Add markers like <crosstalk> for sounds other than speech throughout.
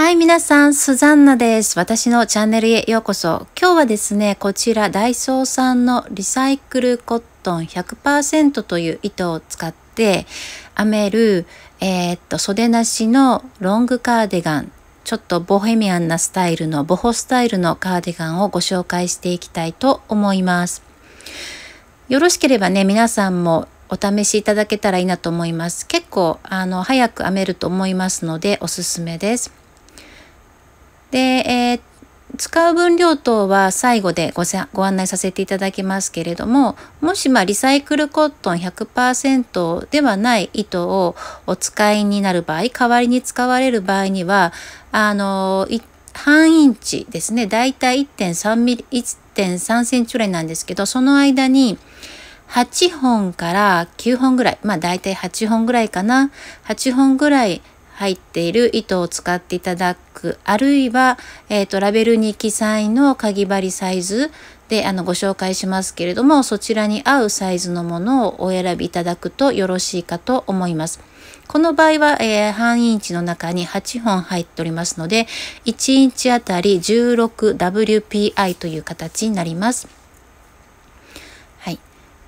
はい、皆さん、スザンナです。私のチャンネルへようこそ。今日はですね、こちら、ダイソーさんのリサイクルコットン100%という糸を使って、編める、えー、っと、袖なしのロングカーディガン、ちょっとボヘミアンなスタイルの、ボホスタイルのカーディガンをご紹介していきたいと思います。よろしければね、皆さんもお試しいただけたらいいなと思います。結構、あの、早く編めると思いますので、おすすめです。で、えー使う分量等は最後でご案内させていただきますけれどももしまリサイクルコットン100%ではない糸をお使いになる場合代わりに使われる場合にはあの半インチですねだいたい1.3ミリ1.3センチぐらいなんですけどその間に8本から9本ぐらいまあだいたい8本ぐらいかな8本ぐらい入っている糸を使っていただく、あるいは、えっ、ー、と、ラベルに記載のかぎ針サイズで、あの、ご紹介しますけれども、そちらに合うサイズのものをお選びいただくとよろしいかと思います。この場合は、えー、半インチの中に8本入っておりますので、1インチあたり 16WPI という形になります。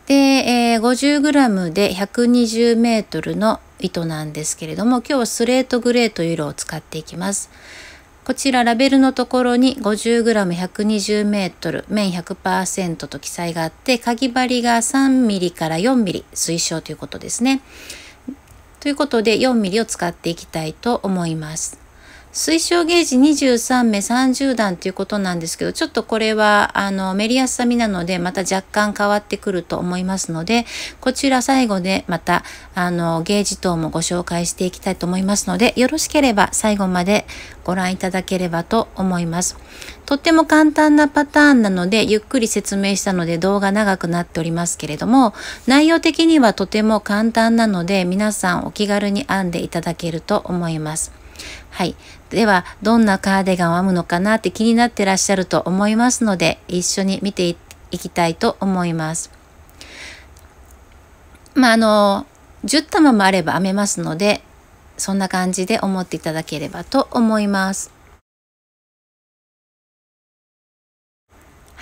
で、えー、50g で 120m の糸なんですけれども今日はスレートグレーという色を使っていきます。こちらラベルのところに 50g120m 面100%と記載があってかぎ針が 3mm から 4mm 推奨ということですね。ということで 4mm を使っていきたいと思います。推奨ゲージ23目30段ということなんですけど、ちょっとこれはあのメリアスさみなので、また若干変わってくると思いますので、こちら最後でまたあのゲージ等もご紹介していきたいと思いますので、よろしければ最後までご覧いただければと思います。とっても簡単なパターンなので、ゆっくり説明したので動画長くなっておりますけれども、内容的にはとても簡単なので、皆さんお気軽に編んでいただけると思います。はい。ではどんなカーデガンを編むのかなって気になってらっしゃると思いますので一緒に見ていきたいと思います。まああの10玉もあれば編めますのでそんな感じで思っていただければと思います。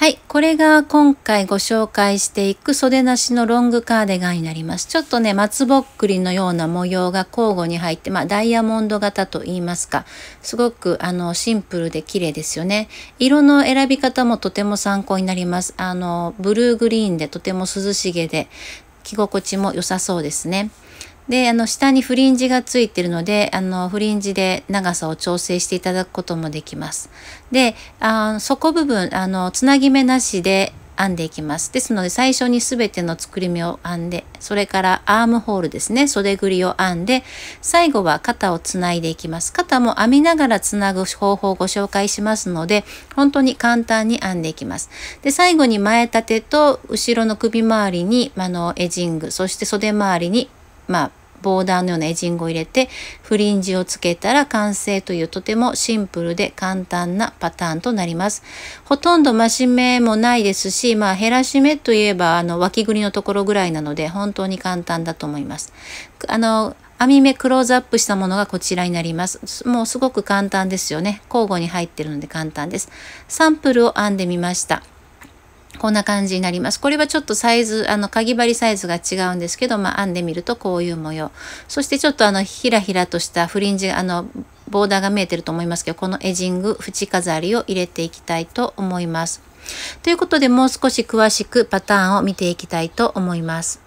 はい。これが今回ご紹介していく袖なしのロングカーデガンになります。ちょっとね、松ぼっくりのような模様が交互に入って、まあ、ダイヤモンド型と言いますか、すごくあの、シンプルで綺麗ですよね。色の選び方もとても参考になります。あの、ブルーグリーンでとても涼しげで、着心地も良さそうですね。であの下にフリンジがついてるのであのフリンジで長さを調整していただくこともできます。であの底部分あのつなぎ目なしで編んでいきます。ですので最初に全ての作り目を編んでそれからアームホールですね袖ぐりを編んで最後は肩をつないでいきます。肩も編みながらつなぐ方法をご紹介しますので本当に簡単に編んでいきます。で最後に前立てと後ろの首周りにあのエジングそして袖周りにまあボーダーのようなエジングを入れてフリンジをつけたら完成というとてもシンプルで簡単なパターンとなります。ほとんど増し目もないですし、まあ減らし目といえばあの脇ぐりのところぐらいなので本当に簡単だと思います。あの網目クローズアップしたものがこちらになります。もうすごく簡単ですよね。交互に入ってるので簡単です。サンプルを編んでみました。こんな感じになります。これはちょっとサイズ、あの、かぎ針サイズが違うんですけど、まあ、編んでみるとこういう模様。そしてちょっとあの、ひらひらとしたフリンジ、あの、ボーダーが見えてると思いますけど、このエジング、縁飾りを入れていきたいと思います。ということで、もう少し詳しくパターンを見ていきたいと思います。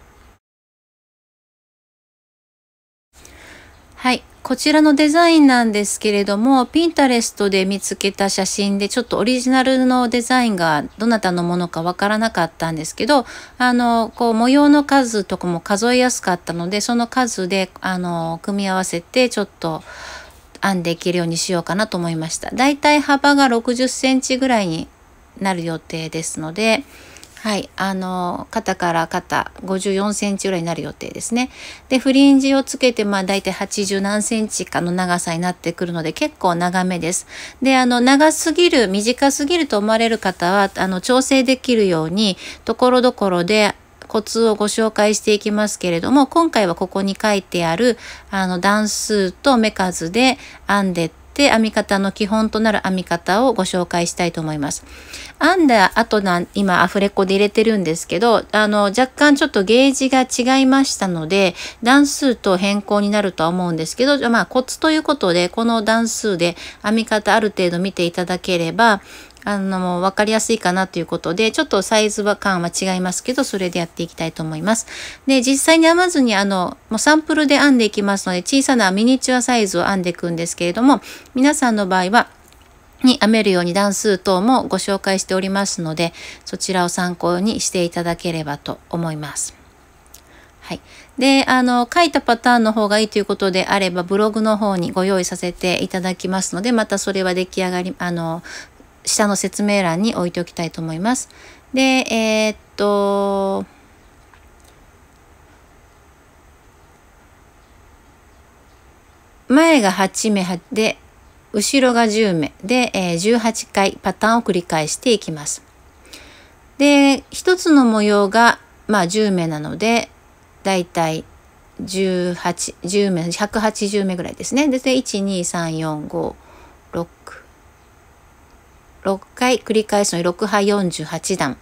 はい。こちらのデザインなんですけれども、ピンタレストで見つけた写真で、ちょっとオリジナルのデザインがどなたのものかわからなかったんですけど、あの、こう模様の数とかも数えやすかったので、その数で、あの、組み合わせて、ちょっと編んでいけるようにしようかなと思いました。だいたい幅が60センチぐらいになる予定ですので、はい、あの肩から肩54センチぐらいになる予定ですね。でフリンジをつけてまあ大体80何センチかの長さになってくるので結構長めです。であの長すぎる短すぎると思われる方はあの調整できるようにところどころでコツをご紹介していきますけれども今回はここに書いてあるあの段数と目数で編んでってって編み方の基本となる編み方をご紹介したいと思います。編んだ後な今アフレコで入れてるんですけどあの若干ちょっとゲージが違いましたので段数と変更になるとは思うんですけど、まあ、コツということでこの段数で編み方ある程度見ていただければあの、わかりやすいかなということで、ちょっとサイズは感は違いますけど、それでやっていきたいと思います。で、実際に編まずに、あの、もうサンプルで編んでいきますので、小さなミニチュアサイズを編んでいくんですけれども、皆さんの場合は、に編めるように段数等もご紹介しておりますので、そちらを参考にしていただければと思います。はい。で、あの、書いたパターンの方がいいということであれば、ブログの方にご用意させていただきますので、またそれは出来上がり、あの、下の説明欄に置いておきたいと思います。で、えー、っと、前が8目で、後ろが10目で、えー、18回パターンを繰り返していきます。で、一つの模様が、まあ、10目なので、だいたい18、10目、180目ぐらいですね。で、1、2、3、4、5、6回繰り返すの6波48段っ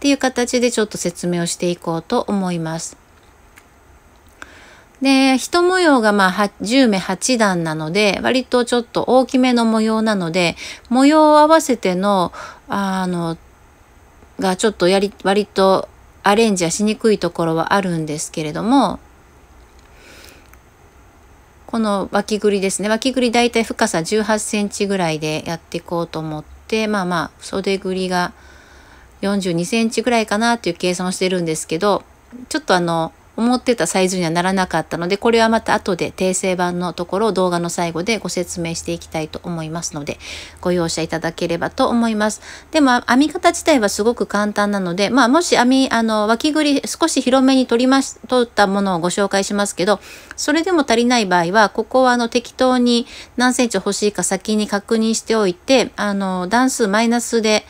ていう形でちょっと説明をしていこうと思います。で、一模様がまあ10目8段なので、割とちょっと大きめの模様なので、模様を合わせての、あの、がちょっとやり、割とアレンジはしにくいところはあるんですけれども、この脇ぐりですね。脇ぐりだいたい深さ18センチぐらいでやっていこうと思ってまあまあ袖ぐりが42センチぐらいかなっていう計算をしてるんですけどちょっとあの思ってたサイズにはならなかったので、これはまた後で訂正版のところを動画の最後でご説明していきたいと思いますので、ご容赦いただければと思います。でも、編み方自体はすごく簡単なので、まあ、もし編み、あの、脇ぐり少し広めに取りまし、取ったものをご紹介しますけど、それでも足りない場合は、ここはあの、適当に何センチ欲しいか先に確認しておいて、あの、段数マイナスで、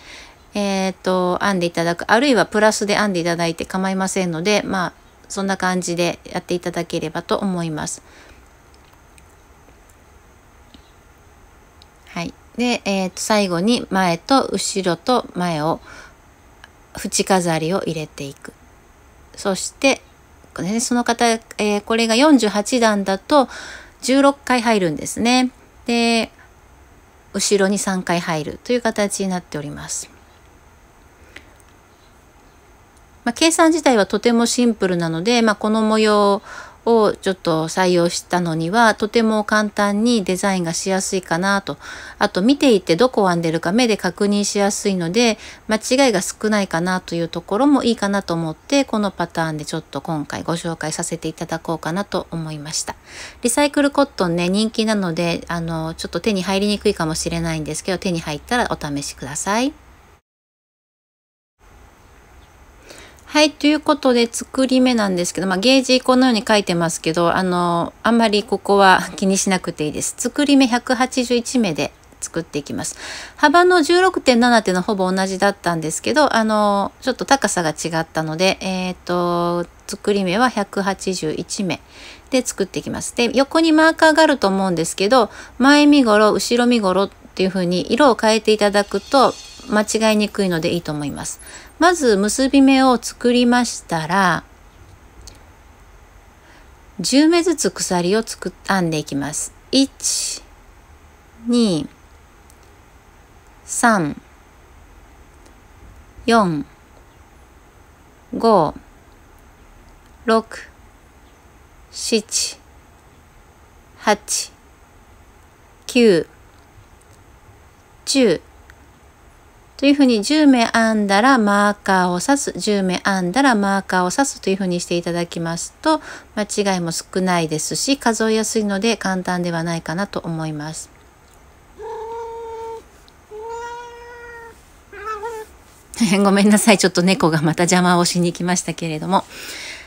えっ、ー、と、編んでいただく、あるいはプラスで編んでいただいて構いませんので、まあ、そんな感じでやっていただければと思います。はい。で、えー、と最後に前と後ろと前を縁飾りを入れていく。そして、その方、えー、これが48段だと16回入るんですね。で、後ろに3回入るという形になっております。まあ、計算自体はとてもシンプルなので、まあ、この模様をちょっと採用したのにはとても簡単にデザインがしやすいかなとあと見ていてどこを編んでるか目で確認しやすいので間違いが少ないかなというところもいいかなと思ってこのパターンでちょっと今回ご紹介させていただこうかなと思いましたリサイクルコットンね人気なのであのちょっと手に入りにくいかもしれないんですけど手に入ったらお試しくださいはい、ということで作り目なんですけど、まあ、ゲージこのように書いてますけど、あの、あんまりここは <laughs> 気にしなくていいです。作り目181目で作っていきます。幅の16.7っていうのはほぼ同じだったんですけど、あの、ちょっと高さが違ったので、えっ、ー、と、作り目は181目で作っていきます。で、横にマーカーがあると思うんですけど、前身ごろ、後ろ身ごろっていう風に色を変えていただくと間違いにくいのでいいと思います。まず結び目を作りましたら10目ずつ鎖を作編んでいきます。1 2 3 4 5 6 7 8 9 10というふうに10目編んだらマーカーを刺す、10目編んだらマーカーを刺すというふうにしていただきますと、間違いも少ないですし、数えやすいので簡単ではないかなと思います。<laughs> ごめんなさい。ちょっと猫がまた邪魔をしに来ましたけれども。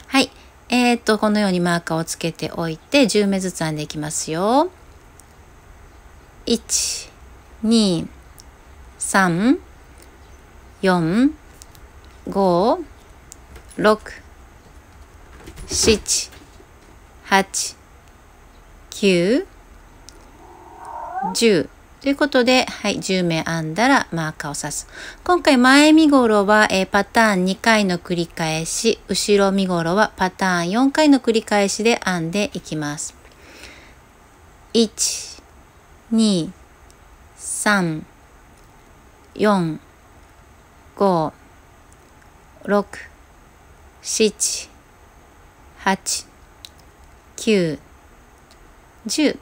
はい。えー、っと、このようにマーカーをつけておいて、10目ずつ編んでいきますよ。1、2、3、4、5、6、7、8、9、10。ということで、はい、10目編んだらマーカーを刺す。今回前身ごろは、えー、パターン2回の繰り返し、後ろ身ごろはパターン4回の繰り返しで編んでいきます。1、2、3、4、五、六、七、八、九、十。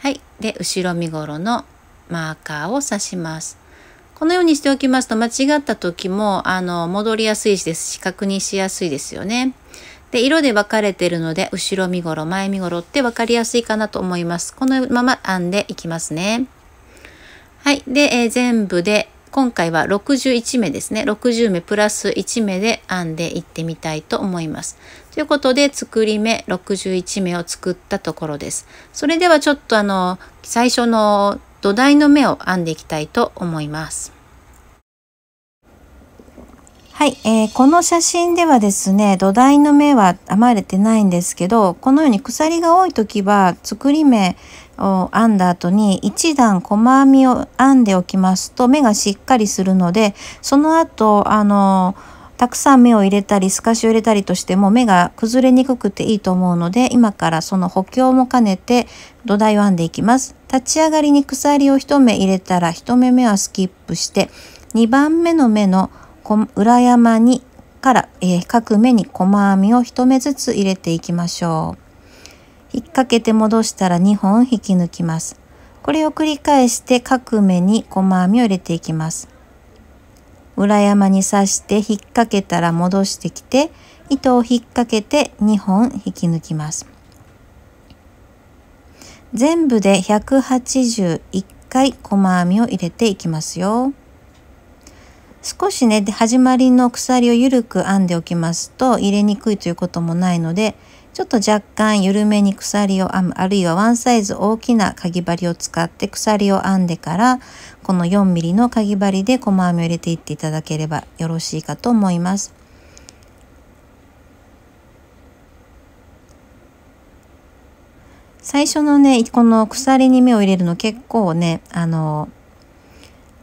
はい。で、後ろ身頃のマーカーを刺します。このようにしておきますと、間違った時も、あの、戻りやすいですし、確認しやすいですよね。で、色で分かれてるので、後ろ身ごろ、前身ごろって分かりやすいかなと思います。このまま編んでいきますね。はい。で、えー、全部で今回は61目ですね60目プラス1目で編んでいってみたいと思います。ということで作り目61目を作ったところです。それではちょっとあの最初の土台の目を編んでいきたいと思います。はい、えー、この写真ではですね土台の目は編まれてないんですけどこのように鎖が多い時は作り目を編んだ後に1段細編みを編んでおきますと目がしっかりするのでその後あのたくさん目を入れたり透かしを入れたりとしても目が崩れにくくていいと思うので今からその補強も兼ねて土台を編んでいきます。立ち上がりに鎖を1目入れたら1目目はスキップして2番目の目の裏山にから、えー、各目に細編みを1目ずつ入れていきましょう。引っ掛けて戻したら2本引き抜きます。これを繰り返して各目に細編みを入れていきます。裏山に刺して引っ掛けたら戻してきて糸を引っ掛けて2本引き抜きます。全部で181回細編みを入れていきますよ。少しね始まりの鎖を緩く編んでおきますと入れにくいということもないのでちょっと若干緩めに鎖を編むあるいはワンサイズ大きなかぎ針を使って鎖を編んでからこの 4mm のかぎ針で細編みを入れていっていただければよろしいかと思います。最初のねこの鎖に目を入れるの結構ねあの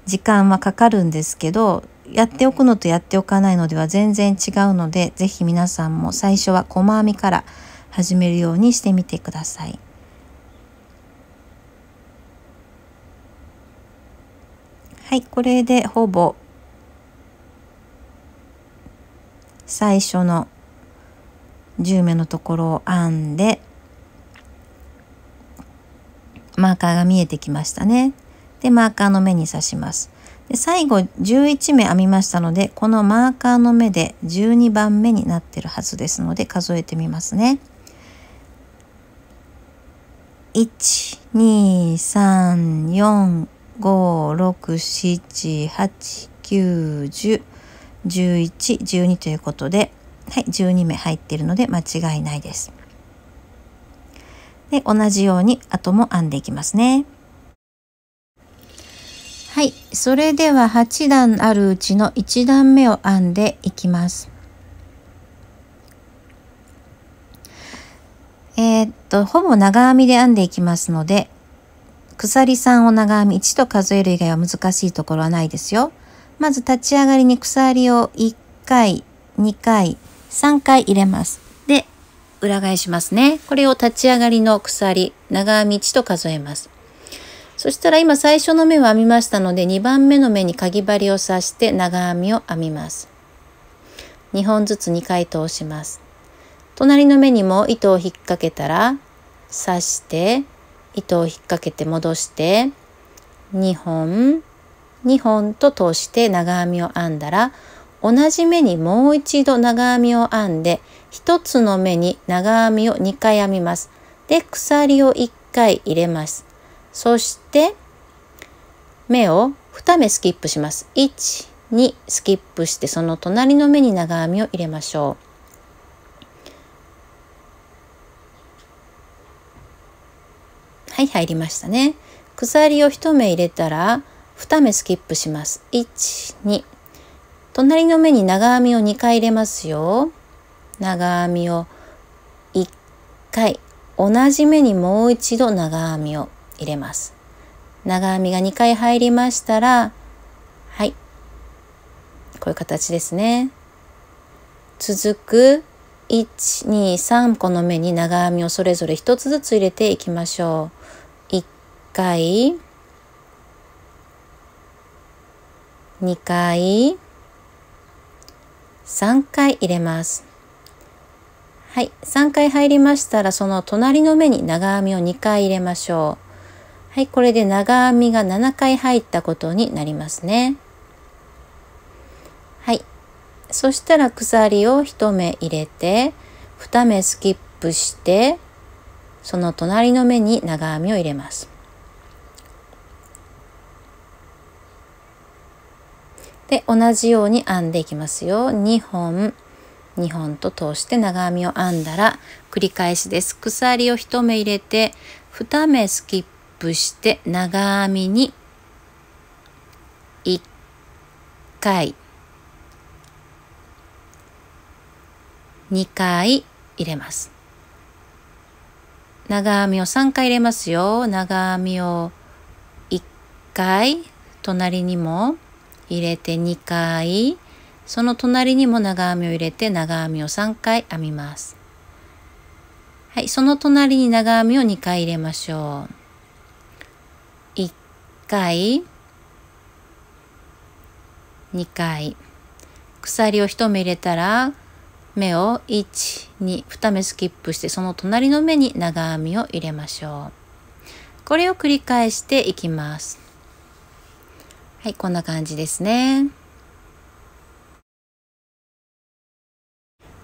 時間はかかるんですけどやっておくのとやっておかないのでは全然違うので、是非皆さんも最初は細編みから始めるようにしてみてください。はい、これでほぼ最初の10目のところを編んでマーカーが見えてきましたね。でマーカーの目に刺します。で最後11目編みましたのでこのマーカーの目で12番目になってるはずですので数えてみますね。123456789101112ということで、はい、12目入っているので間違いないです。で同じように後も編んでいきますね。はいそれでは8段あるうちの1段目を編んでいきますえー、っとほぼ長編みで編んでいきますので鎖3を長編み1と数える以外は難しいところはないですよまず立ち上がりに鎖を1回2回3回入れますで裏返しますねこれを立ち上がりの鎖長編み1と数えますそしたら今最初の目を編みましたので2番目の目にかぎ針を刺して長編みを編みます。2本ずつ2回通します。隣の目にも糸を引っ掛けたら刺して糸を引っ掛けて戻して2本2本と通して長編みを編んだら同じ目にもう一度長編みを編んで1つの目に長編みを2回編みます。で鎖を1回入れます。そして目を2目スキップします。1、2スキップしてその隣の目に長編みを入れましょう。はい入りましたね。鎖を1目入れたら2目スキップします。1、2隣の目に長編みを2回入れますよ。長編みを1回同じ目にもう一度長編みを入れます長編みが2回入りましたらはいこういう形ですね続く123個の目に長編みをそれぞれ1つずつ入れていきましょう1回2回3回入れますはい3回入りましたらその隣の目に長編みを2回入れましょうはい、これで長編みが7回入ったことになりますね。はい、そしたら鎖を1目入れて、2目スキップして、その隣の目に長編みを入れます。で同じように編んでいきますよ2本2本と通して長編みを編んだら繰り返しです鎖を1目入れて2目スキッププして長編みに1回2回入れます。長編みを3回入れますよ。長編みを1回隣にも入れて2回その隣にも長編みを入れて長編みを3回編みます。はい、その隣に長編みを2回入れましょう。回2回鎖を1目入れたら目を122目スキップしてその隣の目に長編みを入れましょうこれを繰り返していきますはいこんな感じですね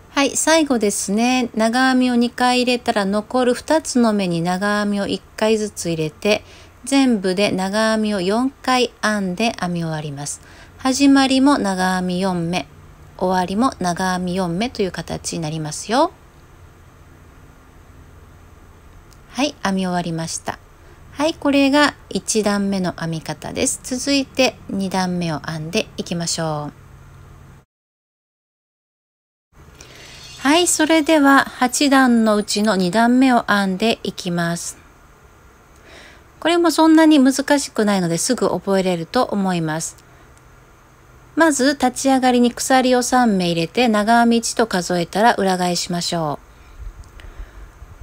はい最後ですね長編みを2回入れたら残る2つの目に長編みを1回ずつ入れて全部で長編みを4回編んで編み終わります。始まりも長編み4目、終わりも長編み4目という形になりますよ。はい、編み終わりました。はい、これが1段目の編み方です。続いて2段目を編んでいきましょう。はい、それでは8段のうちの2段目を編んでいきます。これもそんなに難しくないのですぐ覚えれると思います。まず立ち上がりに鎖を3目入れて長編み1と数えたら裏返しましょ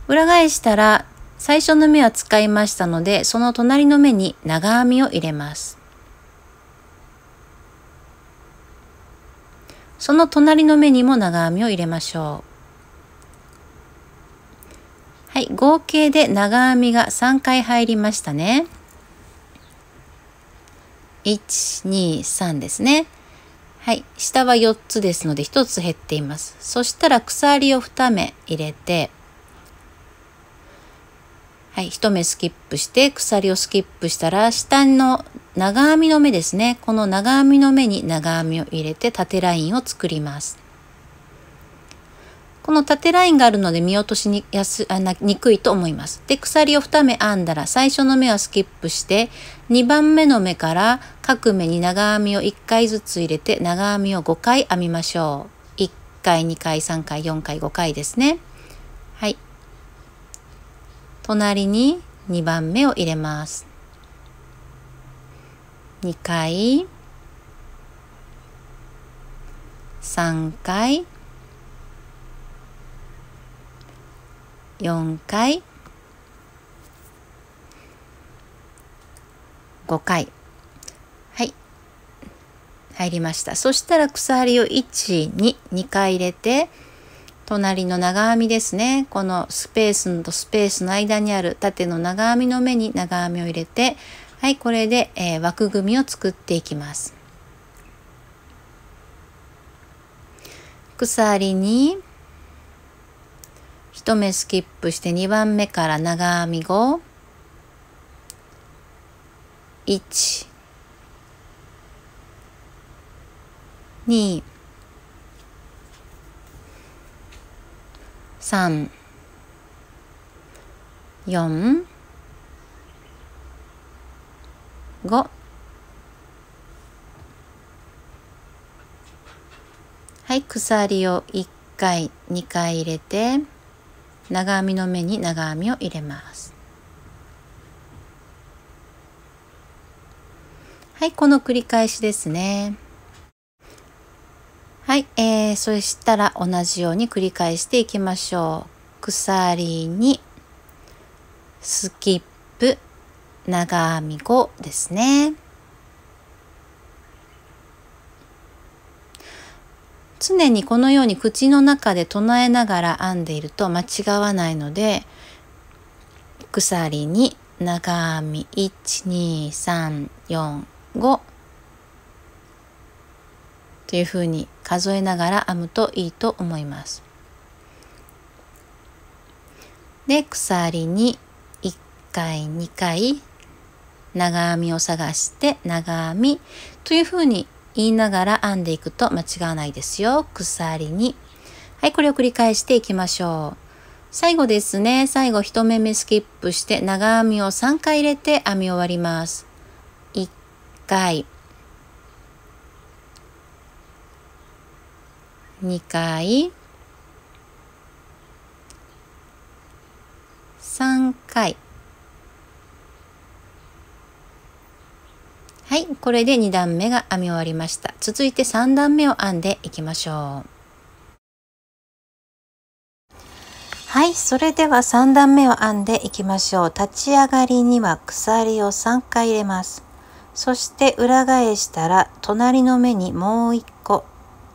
う。裏返したら最初の目は使いましたのでその隣の目に長編みを入れます。その隣の目にも長編みを入れましょう。はい、合計で長編みが3回入りましたね。123ですね。はい、下は4つですので1つ減っています。そしたら鎖を2目入れて、はい、1目スキップして鎖をスキップしたら下の長編みの目ですね。この長編みの目に長編みを入れて縦ラインを作ります。この縦ラインがあるので見落としにやすあにくいと思います。で、鎖を2目編んだら最初の目はスキップして、2番目の目から各目に長編みを1回ずつ入れて長編みを5回編みましょう。1回、2回、3回、4回、5回ですね。はい。隣に2番目を入れます。2回、3回、4回5回はい入りましたそしたら鎖を122回入れて隣の長編みですねこのスペースとスペースの間にある縦の長編みの目に長編みを入れてはいこれで、えー、枠組みを作っていきます。鎖に1目スキップして2番目から長編み5 1 2 3 4 5はい、鎖を1回、2回入れて、長編みの目に長編みを入れますはいこの繰り返しですねはい、えー、そしたら同じように繰り返していきましょう鎖にスキップ長編み5ですね常にこのように口の中で唱えながら編んでいると間違わないので鎖に長編み12345というふうに数えながら編むといいと思います。で鎖に1回2回長編みを探して長編みというふうに言いながら編んでいくと間違わないですよ。鎖に。はい、これを繰り返していきましょう。最後ですね、最後1目目スキップして長編みを3回入れて編み終わります。1回、2回、3回。はい、これで2段目が編み終わりました。続いて3段目を編んでいきましょう。はい、それでは3段目を編んでいきましょう。立ち上がりには鎖を3回入れます。そして裏返したら隣の目にもう1個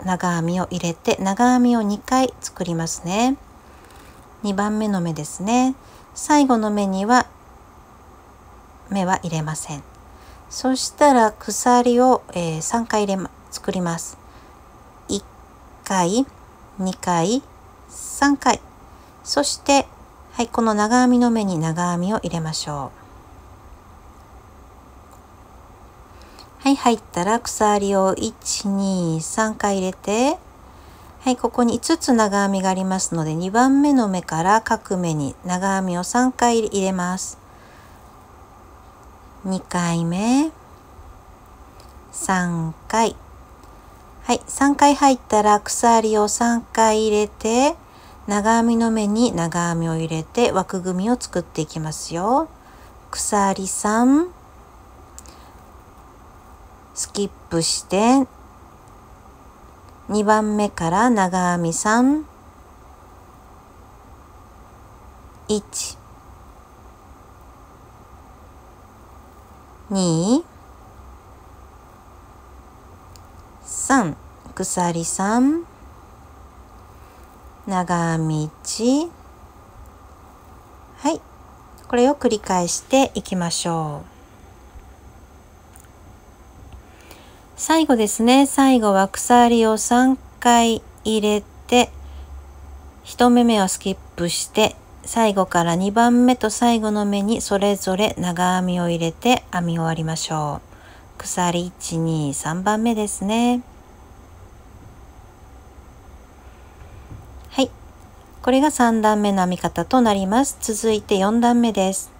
長編みを入れて長編みを2回作りますね。2番目の目ですね。最後の目には目は入れません。そしたら鎖を、えー、3回入れ、ま、作ります。1回、2回、3回。そして、はい、この長編みの目に長編みを入れましょう。はい、入ったら鎖を1、2、3回入れて、はい、ここに5つ長編みがありますので、2番目の目から各目に長編みを3回入れます。2回目3回はい3回入ったら鎖を3回入れて長編みの目に長編みを入れて枠組みを作っていきますよ鎖3スキップして2番目から長編み3 1 2 3鎖3長道はいこれを繰り返していきましょう最後ですね最後は鎖を3回入れて1目目をスキップして最後から2番目と最後の目にそれぞれ長編みを入れて編み終わりましょう鎖123番目ですねはいこれが3段目の編み方となります続いて4段目です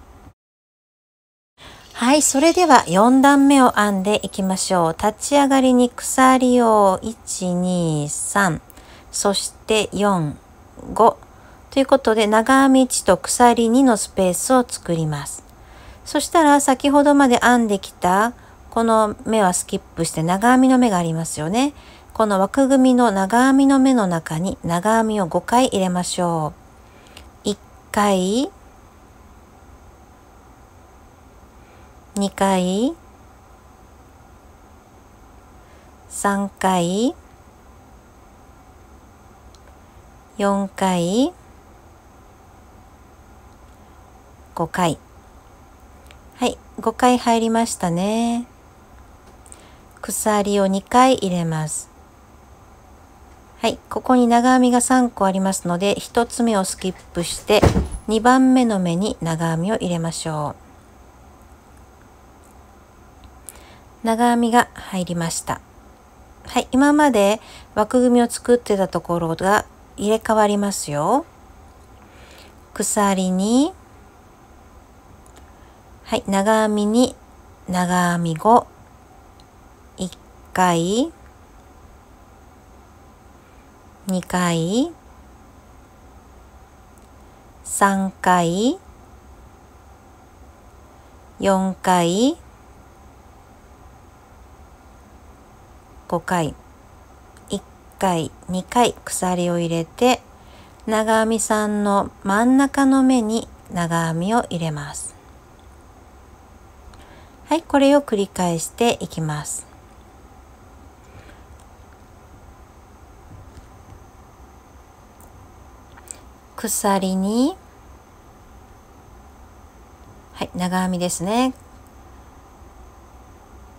はいそれでは4段目を編んでいきましょう立ち上がりに鎖を123そして45ということで長編み1と鎖2のスペースを作ります。そしたら先ほどまで編んできたこの目はスキップして長編みの目がありますよね。この枠組みの長編みの目の中に長編みを5回入れましょう。1回、2回、3回、4回、5回はい5回入りましたね鎖を2回入れますはいここに長編みが3個ありますので1つ目をスキップして2番目の目に長編みを入れましょう長編みが入りましたはい今まで枠組みを作ってたところが入れ替わりますよ。鎖にはい、長編みに長編み5、1回、2回、3回、4回、5回、1回、2回鎖を入れて、長編みさんの真ん中の目に長編みを入れます。はいこれを繰り返していきます鎖にはい長編みですね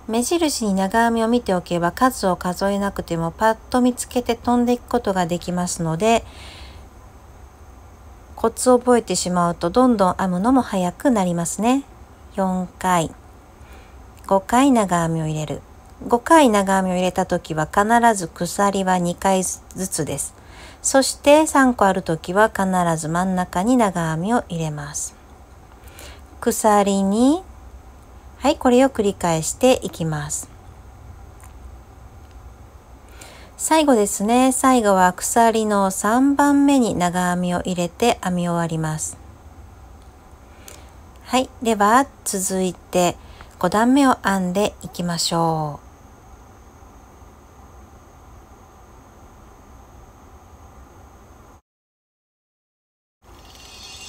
目印に長編みを見ておけば数を数えなくてもパッと見つけて飛んでいくことができますのでコツを覚えてしまうとどんどん編むのも早くなりますね。4回5回長編みを入れる5回長編みを入れた時は必ず鎖は2回ずつですそして3個ある時は必ず真ん中に長編みを入れます鎖にはいこれを繰り返していきます最後ですね最後は鎖の3番目に長編みを入れて編み終わりますはいでは続いて5段目を編んでいきましょう。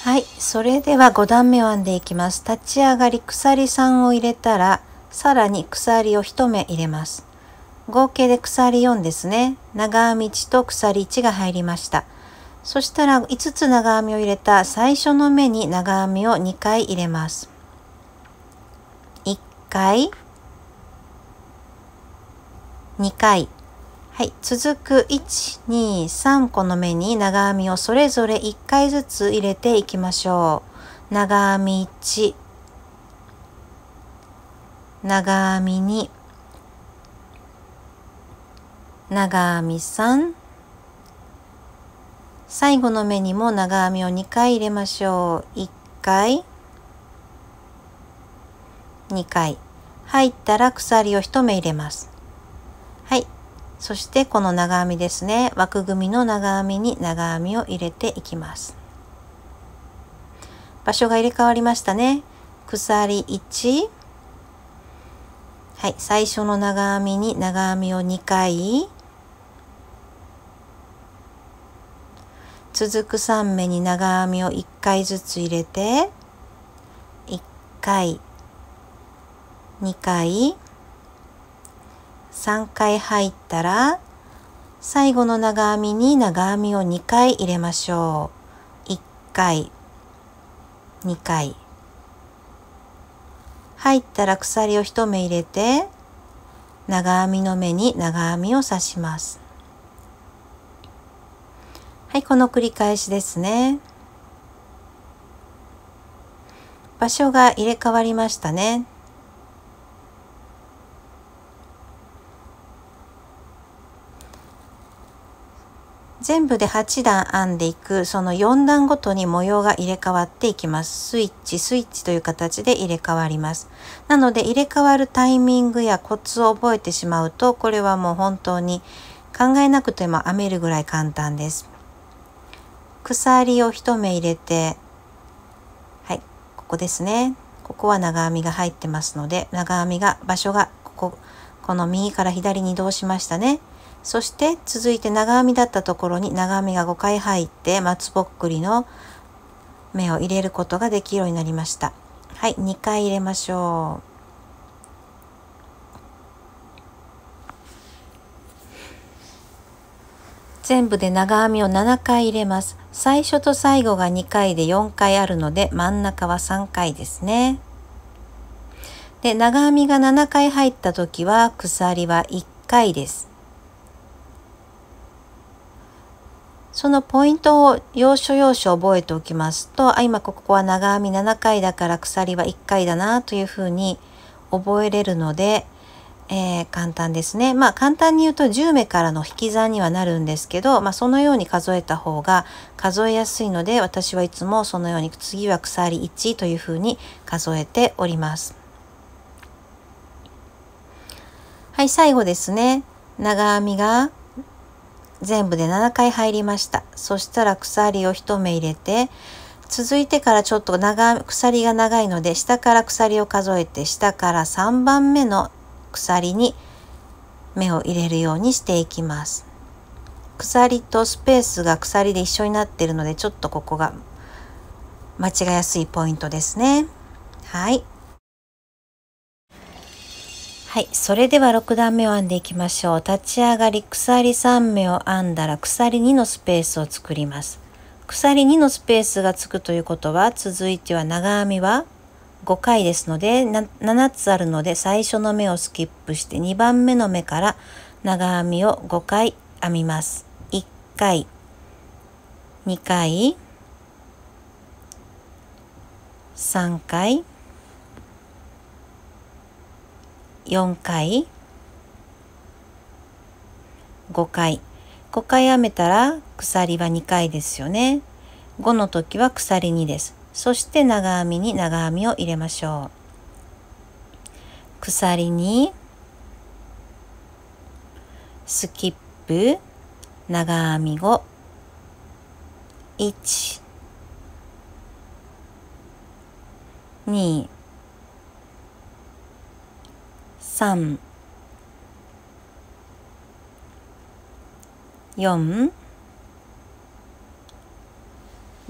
はい、それでは5段目を編んでいきます。立ち上がり鎖3を入れたら、さらに鎖を1目入れます。合計で鎖4ですね。長編み1と鎖1が入りました。そしたら5つ長編みを入れた最初の目に長編みを2回入れます。回、2回、はい、続く1、2、3個の目に長編みをそれぞれ1回ずつ入れていきましょう。長編み1、長編み2、長編み3、最後の目にも長編みを2回入れましょう。1回、2回。入ったら鎖を1目入れます。はい。そしてこの長編みですね。枠組みの長編みに長編みを入れていきます。場所が入れ替わりましたね。鎖1。はい。最初の長編みに長編みを2回。続く3目に長編みを1回ずつ入れて1回2回3回入ったら最後の長編みに長編みを2回入れましょう1回2回入ったら鎖を1目入れて長編みの目に長編みを刺しますはいこの繰り返しですね場所が入れ替わりましたね全部で8段編んでいくその4段ごとに模様が入れ替わっていきますスイッチスイッチという形で入れ替わりますなので入れ替わるタイミングやコツを覚えてしまうとこれはもう本当に考えなくても編めるぐらい簡単です鎖を1目入れてはいここですねここは長編みが入ってますので長編みが場所がこここの右から左に移動しましたねそして続いて長編みだったところに長編みが5回入って松ぼっくりの目を入れることができるようになりました。はい、2回入れましょう。全部で長編みを7回入れます。最初と最後が2回で4回あるので真ん中は3回ですね。で長編みが7回入った時は鎖は1回です。そのポイントを要所要所覚えておきますと、あ、今ここは長編み7回だから鎖は1回だなというふうに覚えれるので、えー、簡単ですね。まあ簡単に言うと10目からの引き算にはなるんですけど、まあそのように数えた方が数えやすいので、私はいつもそのように次は鎖1というふうに数えております。はい、最後ですね。長編みが全部で7回入りました。そしたら鎖を1目入れて、続いてからちょっと長鎖が長いので、下から鎖を数えて、下から3番目の鎖に目を入れるようにしていきます。鎖とスペースが鎖で一緒になってるので、ちょっとここが間違いやすいポイントですね。はい。はい。それでは6段目を編んでいきましょう。立ち上がり、鎖3目を編んだら、鎖2のスペースを作ります。鎖2のスペースがつくということは、続いては長編みは5回ですので、7つあるので、最初の目をスキップして、2番目の目から長編みを5回編みます。1回、2回、3回、4回5回5回編めたら鎖は2回ですよね5の時は鎖2ですそして長編みに長編みを入れましょう鎖2スキップ長編み5 1 2三、四、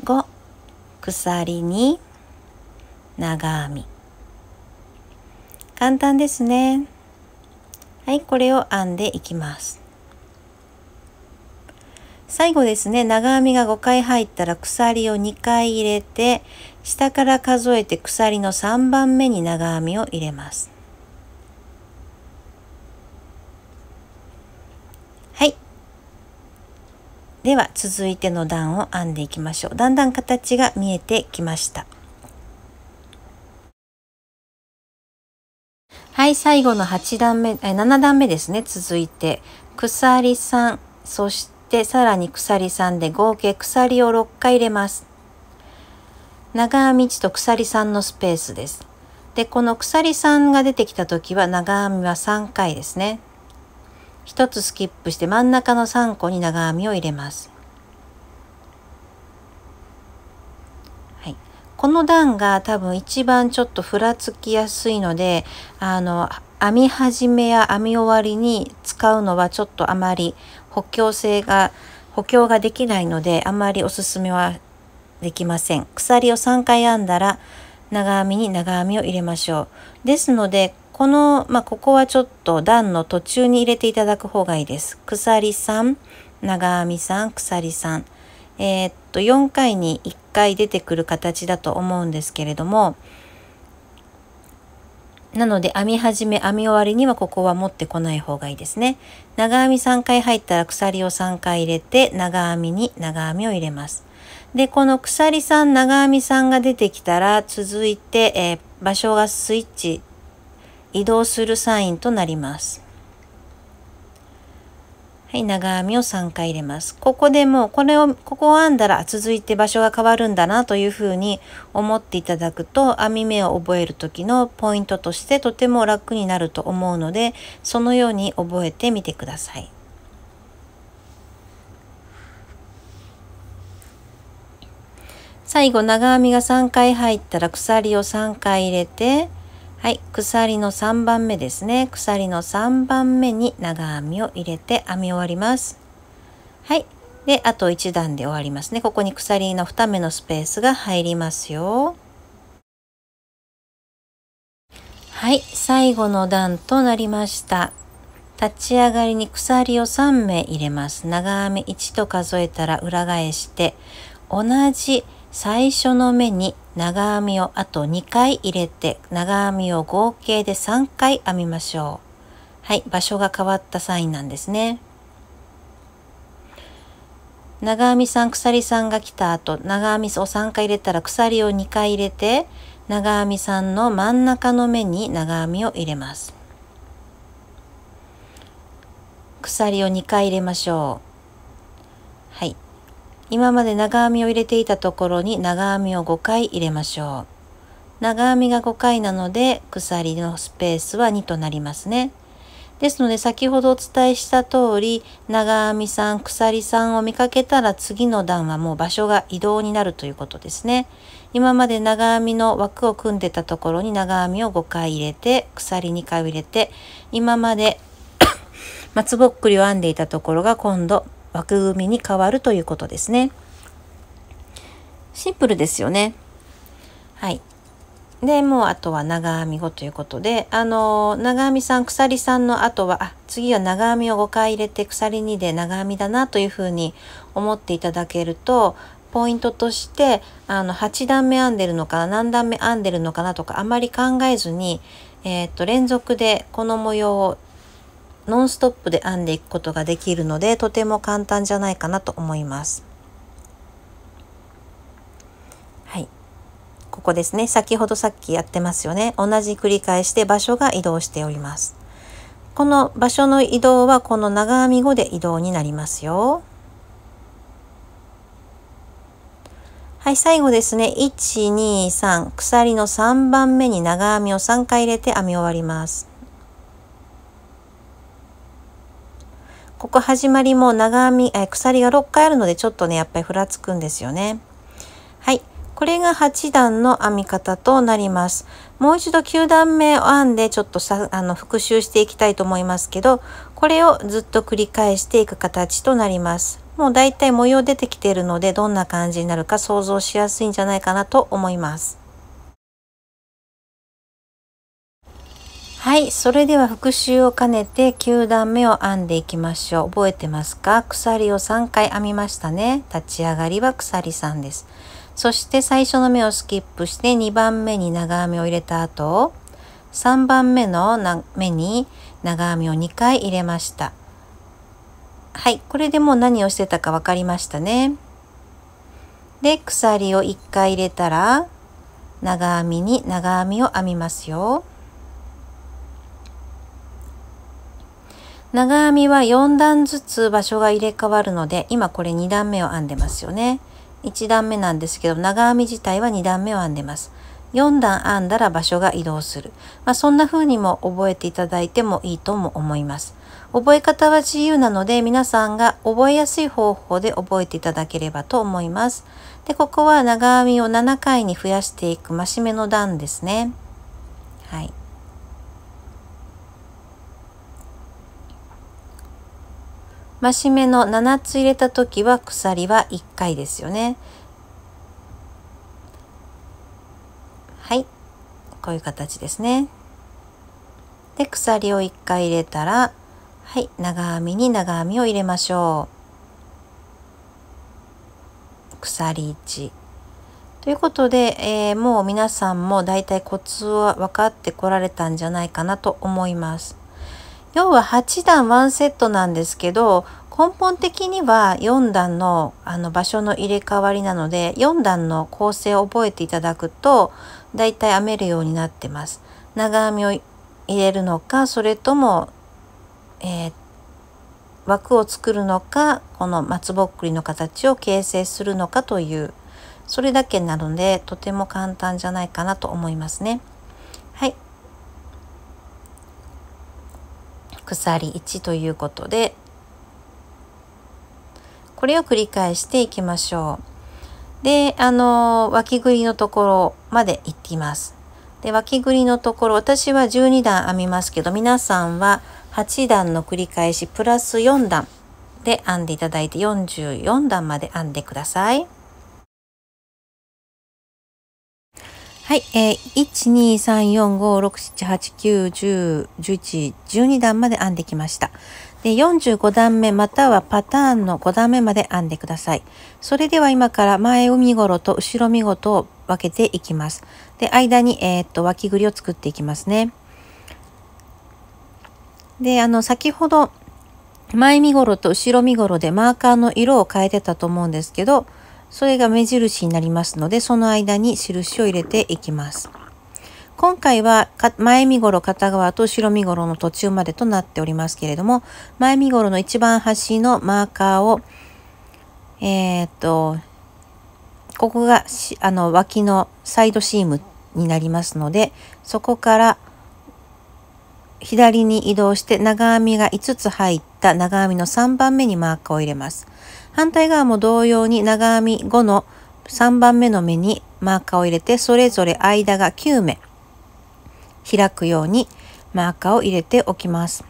五、鎖に長編み。簡単ですね。はい、これを編んでいきます。最後ですね、長編みが5回入ったら鎖を2回入れて、下から数えて鎖の3番目に長編みを入れます。では続いての段を編んでいきましょうだんだん形が見えてきましたはい最後の8段目7段目ですね続いて鎖3そしてさらに鎖3で合計鎖を6回入れます長編み1と鎖3のスペースですでこの鎖3が出てきた時は長編みは3回ですね1つスキップして真ん中の3個に長編みを入れます。はい、この段が多分一番ちょっとふらつきやすいのであの編み始めや編み終わりに使うのはちょっとあまり補強性が補強ができないのであまりおすすめはできません。鎖を3回編んだら長編みに長編みを入れましょう。ですのでこの、まあ、ここはちょっと段の途中に入れていただく方がいいです。鎖3、長編み3、鎖3。えー、っと、4回に1回出てくる形だと思うんですけれども、なので編み始め編み終わりにはここは持ってこない方がいいですね。長編み3回入ったら鎖を3回入れて長編みに長編みを入れます。で、この鎖3長編み3が出てきたら続いて、えー、場所がスイッチ移動するサインとなります。はい、長編みを3回入れます。ここでもうこれを、ここを編んだら続いて場所が変わるんだなというふうに思っていただくと編み目を覚える時のポイントとしてとても楽になると思うのでそのように覚えてみてください。最後長編みが3回入ったら鎖を3回入れてはい鎖の3番目ですね鎖の3番目に長編みを入れて編み終わりますはいであと1段で終わりますねここに鎖の2目のスペースが入りますよはい最後の段となりました立ち上がりに鎖を3目入れます長編み1と数えたら裏返して同じ最初の目に長編みをあと2回入れて長編みを合計で3回編みましょうはい場所が変わったサインなんですね長編みさん鎖んが来た後長編みを3回入れたら鎖を2回入れて長編みさんの真ん中の目に長編みを入れます鎖を2回入れましょう今まで長編みを入れていたところに長編みを5回入れましょう。長編みが5回なので鎖のスペースは2となりますね。ですので先ほどお伝えした通り長編みさん鎖さんを見かけたら次の段はもう場所が移動になるということですね。今まで長編みの枠を組んでたところに長編みを5回入れて鎖2回入れて今まで松ぼっくりを編んでいたところが今度枠組みに変わるということですね。シンプルですよね。はい。でもうあとは長編み後ということであの長編みさん鎖さんの後はあ次は長編みを5回入れて鎖2で長編みだなというふうに思っていただけるとポイントとしてあの8段目編んでるのかな何段目編んでるのかなとかあまり考えずに、えー、っと連続でこの模様をノンストップで編んでいくことができるのでとても簡単じゃないかなと思います。はい。ここですね。先ほどさっきやってますよね。同じ繰り返しで場所が移動しております。この場所の移動はこの長編み5で移動になりますよ。はい、最後ですね。1、2、3、鎖の3番目に長編みを3回入れて編み終わります。く始まりも長編み、え鎖が6回あるのでちょっとねやっぱりふらつくんですよね。はいこれが8段の編み方となります。もう一度9段目を編んでちょっとさあの復習していきたいと思いますけどこれをずっと繰り返していく形となります。もうだいたい模様出てきているのでどんな感じになるか想像しやすいんじゃないかなと思います。はい。それでは復習を兼ねて9段目を編んでいきましょう。覚えてますか鎖を3回編みましたね。立ち上がりは鎖3です。そして最初の目をスキップして2番目に長編みを入れた後、3番目の目に長編みを2回入れました。はい。これでもう何をしてたか分かりましたね。で、鎖を1回入れたら、長編みに長編みを編みますよ。長編みは4段ずつ場所が入れ替わるので今これ2段目を編んでますよね1段目なんですけど長編み自体は2段目を編んでます4段編んだら場所が移動する、まあ、そんな風にも覚えていただいてもいいとも思います覚え方は自由なので皆さんが覚えやすい方法で覚えていただければと思いますでここは長編みを7回に増やしていく増し目の段ですねはい増し目の7つ入れた時は鎖は1回ですよね。はいこういう形ですね。で鎖を1回入れたらはい長編みに長編みを入れましょう。鎖1ということで、えー、もう皆さんもだいたいコツは分かってこられたんじゃないかなと思います。要は8段1セットなんですけど根本的には4段のあの場所の入れ替わりなので4段の構成を覚えていただくとだいたい編めるようになってます。長編みを入れるのかそれとも、えー、枠を作るのかこの松ぼっくりの形を形成するのかというそれだけなのでとても簡単じゃないかなと思いますね。鎖1ということでこれを繰り返していきましょう。で、あの、脇ぐりのところまで行きます。で、脇ぐりのところ、私は12段編みますけど、皆さんは8段の繰り返しプラス4段で編んでいただいて44段まで編んでください。はい、えー、1、2、3、4、5、6、7、8、9、10、11、12段まで編んできました。で、45段目またはパターンの5段目まで編んでください。それでは今から前身ごろと後ろ身ごとを分けていきます。で、間に、えー、っと、脇ぐりを作っていきますね。で、あの、先ほど前身ごろと後ろ身ごろでマーカーの色を変えてたと思うんですけど、それが目印になりますので、その間に印を入れていきます。今回は前身頃片側と後ろ身頃の途中までとなっておりますけれども、前身頃の一番端のマーカーを、えー、っと、ここがあの脇のサイドシームになりますので、そこから左に移動して長編みが5つ入った長編みの3番目にマーカーを入れます。反対側も同様に長編み5の3番目の目にマーカーを入れてそれぞれ間が9目開くようにマーカーを入れておきます。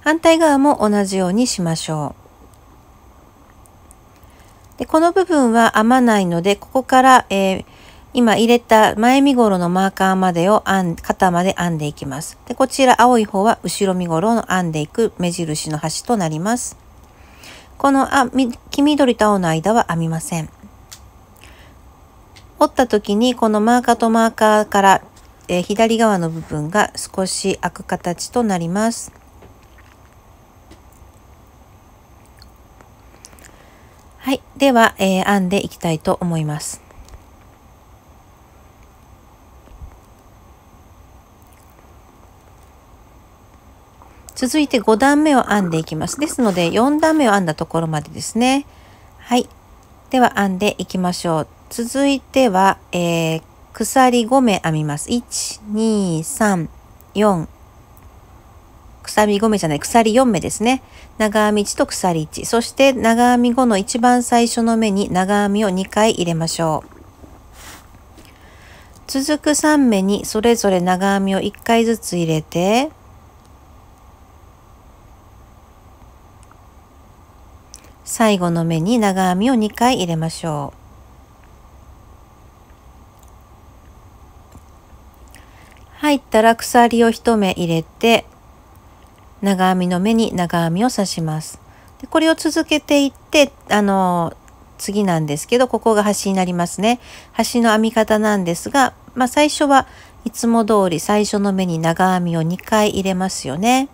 反対側も同じようにしましょう。でこの部分は編まないのでここから、えー、今入れた前身頃のマーカーまでを編ん肩まで編んでいきます。でこちら青い方は後ろ身頃の編んでいく目印の端となります。このあ黄緑と青の間は編みません。折った時にこのマーカーとマーカーから、えー、左側の部分が少し開く形となります。はい。では、えー、編んでいきたいと思います。続いて5段目を編んでいきます。ですので4段目を編んだところまでですね。はい。では編んでいきましょう。続いては、えー、鎖5目編みます。1、2、3、4。鎖5目じゃない、鎖4目ですね。長編み1と鎖1。そして長編み5の一番最初の目に長編みを2回入れましょう。続く3目にそれぞれ長編みを1回ずつ入れて、最後の目に長編みを2回入れましょう入ったら鎖を1目入れて長編みの目に長編みを刺しますでこれを続けていってあの次なんですけどここが端になりますね端の編み方なんですが、まあ、最初はいつも通り最初の目に長編みを2回入れますよね。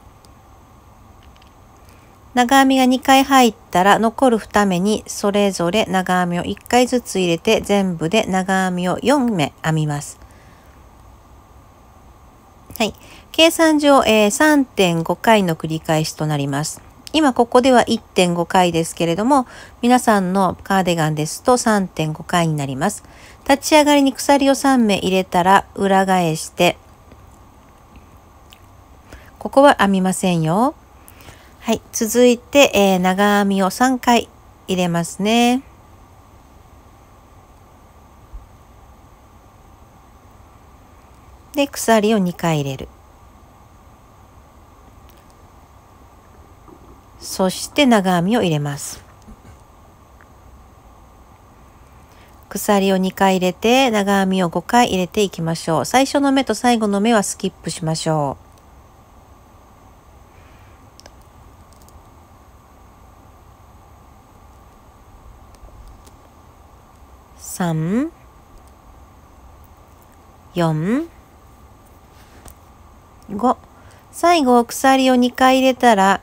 長編みが2回入ったら残る2目にそれぞれ長編みを1回ずつ入れて全部で長編みを4目編みます。はい、計算上、えー、3.5回の繰り返しとなります。今ここでは1.5回ですけれども皆さんのカーディガンですと3.5回になります。立ち上がりに鎖を3目入れたら裏返してここは編みませんよ。はい、続いて、えー、長編みを3回入れますね。で鎖を2回入れる。そして長編みを入れます。鎖を2回入れて長編みを5回入れていきましょう。最初の目と最後の目はスキップしましょう。3 4 5最後鎖を2回入れたら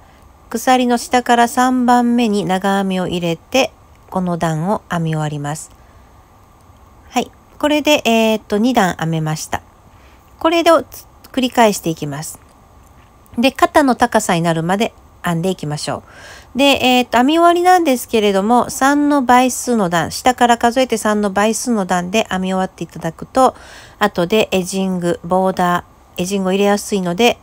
鎖の下から3番目に長編みを入れてこの段を編み終わります。はい。これで、えー、っと、2段編めました。これで繰り返していきます。で、肩の高さになるまで編んでいきましょう。で、えー、っと、編み終わりなんですけれども、3の倍数の段、下から数えて3の倍数の段で編み終わっていただくと、後でエジング、ボーダー、エジングを入れやすいので、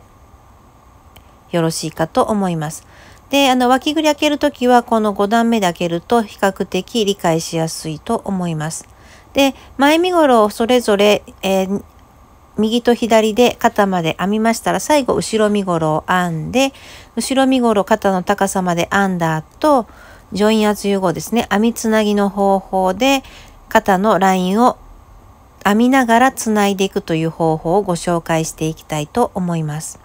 よろしいかと思います。で、あの、脇ぐり開けるときは、この5段目で開けると比較的理解しやすいと思います。で、前身頃それぞれ、えー、右と左で肩まで編みましたら最後後ろ身ごろを編んで後ろ身ごろ肩の高さまで編んだ後ジョイン圧融合ですね編みつなぎの方法で肩のラインを編みながらつないでいくという方法をご紹介していきたいと思います。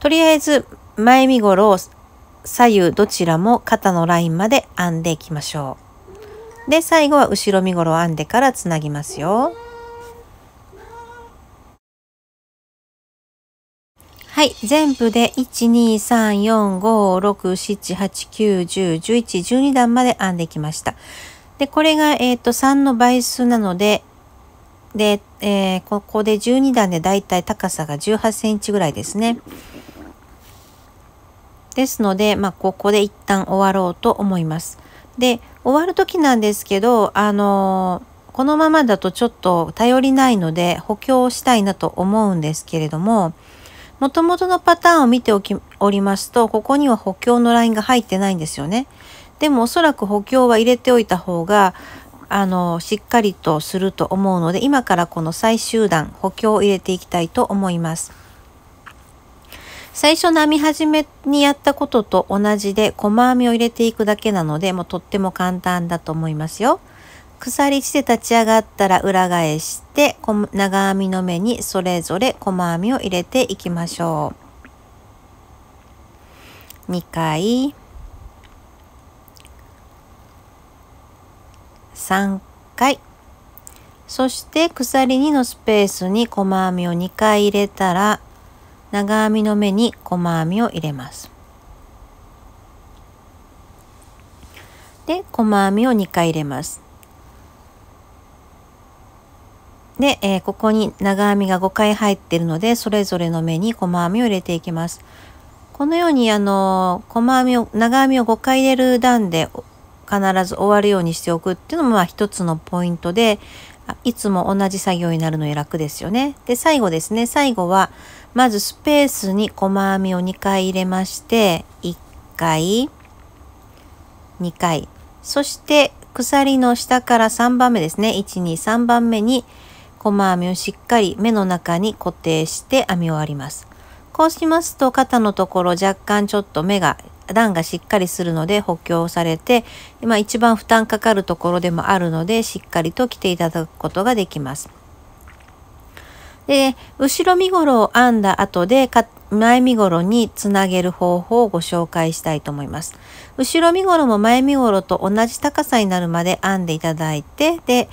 とりあえず前身ごろを左右どちらも肩のラインまで編んでいきましょう。で最後は後ろ身ごろを編んでからつなぎますよ。はい。全部で、1、2、3、4、5、6、7、8、9、10、11、12段まで編んできました。で、これが、えっ、と、3の倍数なので、で、えー、ここで12段でだいたい高さが18センチぐらいですね。ですので、まあ、ここで一旦終わろうと思います。で終わる時なんですけどあのこのままだとちょっと頼りないので補強したいなと思うんですけれどももともとのパターンを見ておきおりますとここには補強のラインが入ってないんですよね。でもおそらく補強は入れておいた方があのしっかりとすると思うので今からこの最終段補強を入れていきたいと思います。最初の編み始めにやったことと同じで細編みを入れていくだけなのでもうとっても簡単だと思いますよ。鎖1で立ち上がったら裏返して長編みの目にそれぞれ細編みを入れていきましょう。2回3回そして鎖2のスペースに細編みを2回入れたら長編みの目に細編みを入れます。で細編みを2回入れます。で、えー、ここに長編みが5回入ってるのでそれぞれの目に細編みを入れていきます。このようにあの細編みを長編みを5回入れる段で必ず終わるようにしておくっていうのもまあ一つのポイントでいつも同じ作業になるので楽ですよね。で最後ですね最後はまずスペースに細編みを2回入れまして1回2回そして鎖の下から3番目ですね123番目に細編みをしっかり目の中に固定して編み終わりますこうしますと肩のところ若干ちょっと目が段がしっかりするので補強されて、今あ、一番負担かかるところでもあるのでしっかりと着ていただくことができます。で後ろ身頃を編んだ後で前身頃につなげる方法をご紹介したいと思います。後ろ身頃も前身頃と同じ高さになるまで編んでいただいてで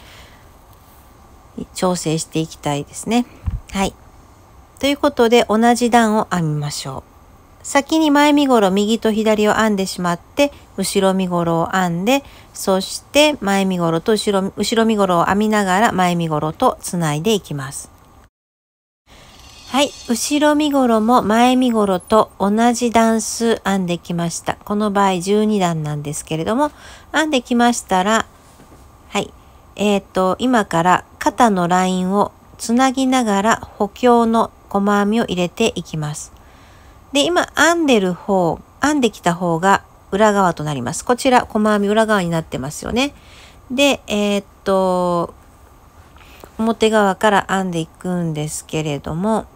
調整していきたいですね。はい。ということで同じ段を編みましょう。先に前身頃右と左を編んでしまって後ろ身頃を編んでそして前身頃と後ろ後ろ身頃を編みながら前身頃とつないでいきます。はい。後ろ身ごろも前身ごろと同じ段数編んできました。この場合12段なんですけれども、編んできましたら、はい。えっ、ー、と、今から肩のラインをつなぎながら補強の細編みを入れていきます。で、今編んでる方、編んできた方が裏側となります。こちら細編み裏側になってますよね。で、えっ、ー、と、表側から編んでいくんですけれども、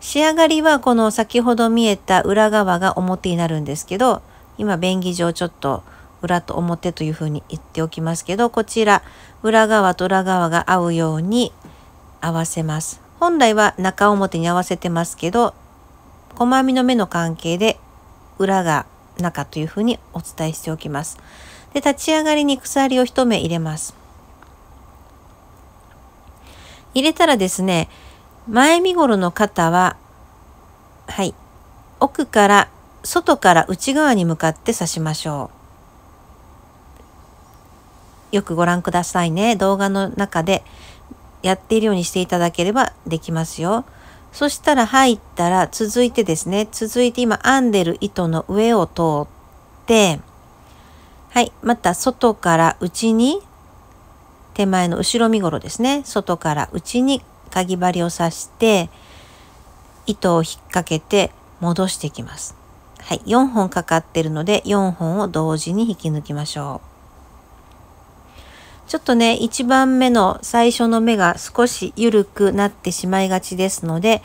仕上がりはこの先ほど見えた裏側が表になるんですけど今便宜上ちょっと裏と表というふうに言っておきますけどこちら裏側と裏側が合うように合わせます本来は中表に合わせてますけど細編みの目の関係で裏が中というふうにお伝えしておきますで立ち上がりに鎖を1目入れます入れたらですね前身頃の肩は、はい、奥から、外から内側に向かって刺しましょう。よくご覧くださいね。動画の中でやっているようにしていただければできますよ。そしたら入ったら続いてですね、続いて今編んでる糸の上を通って、はい、また外から内に、手前の後ろ身頃ですね、外から内にかぎ針を刺して糸を引っ掛けて戻していきます。はい、4本かかってるので4本を同時に引き抜きましょう。ちょっとね、1番目の最初の目が少し緩くなってしまいがちですので、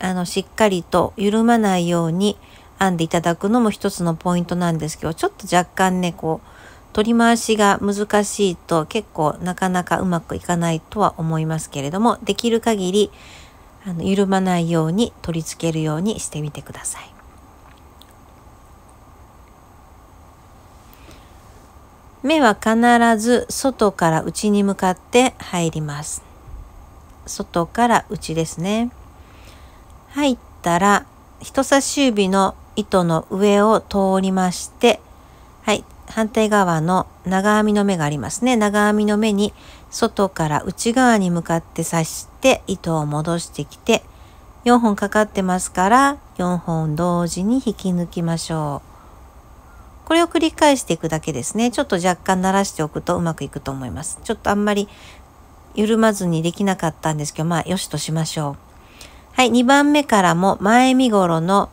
あの、しっかりと緩まないように編んでいただくのも一つのポイントなんですけど、ちょっと若干ね、こう、取り回しが難しいと結構なかなかうまくいかないとは思いますけれどもできる限りあの緩まないように取り付けるようにしてみてください。目は必ず外から内に向かって入ります。外から内ですね。入ったら人差し指の糸の上を通りまして反対側の長編みの目がありますね長編みの目に外から内側に向かって刺して糸を戻してきて4本かかってますから4本同時に引き抜きましょうこれを繰り返していくだけですねちょっと若干慣らしておくとうまくいくと思いますちょっとあんまり緩まずにできなかったんですけどまあよしとしましょうはい2番目からも前身ごろの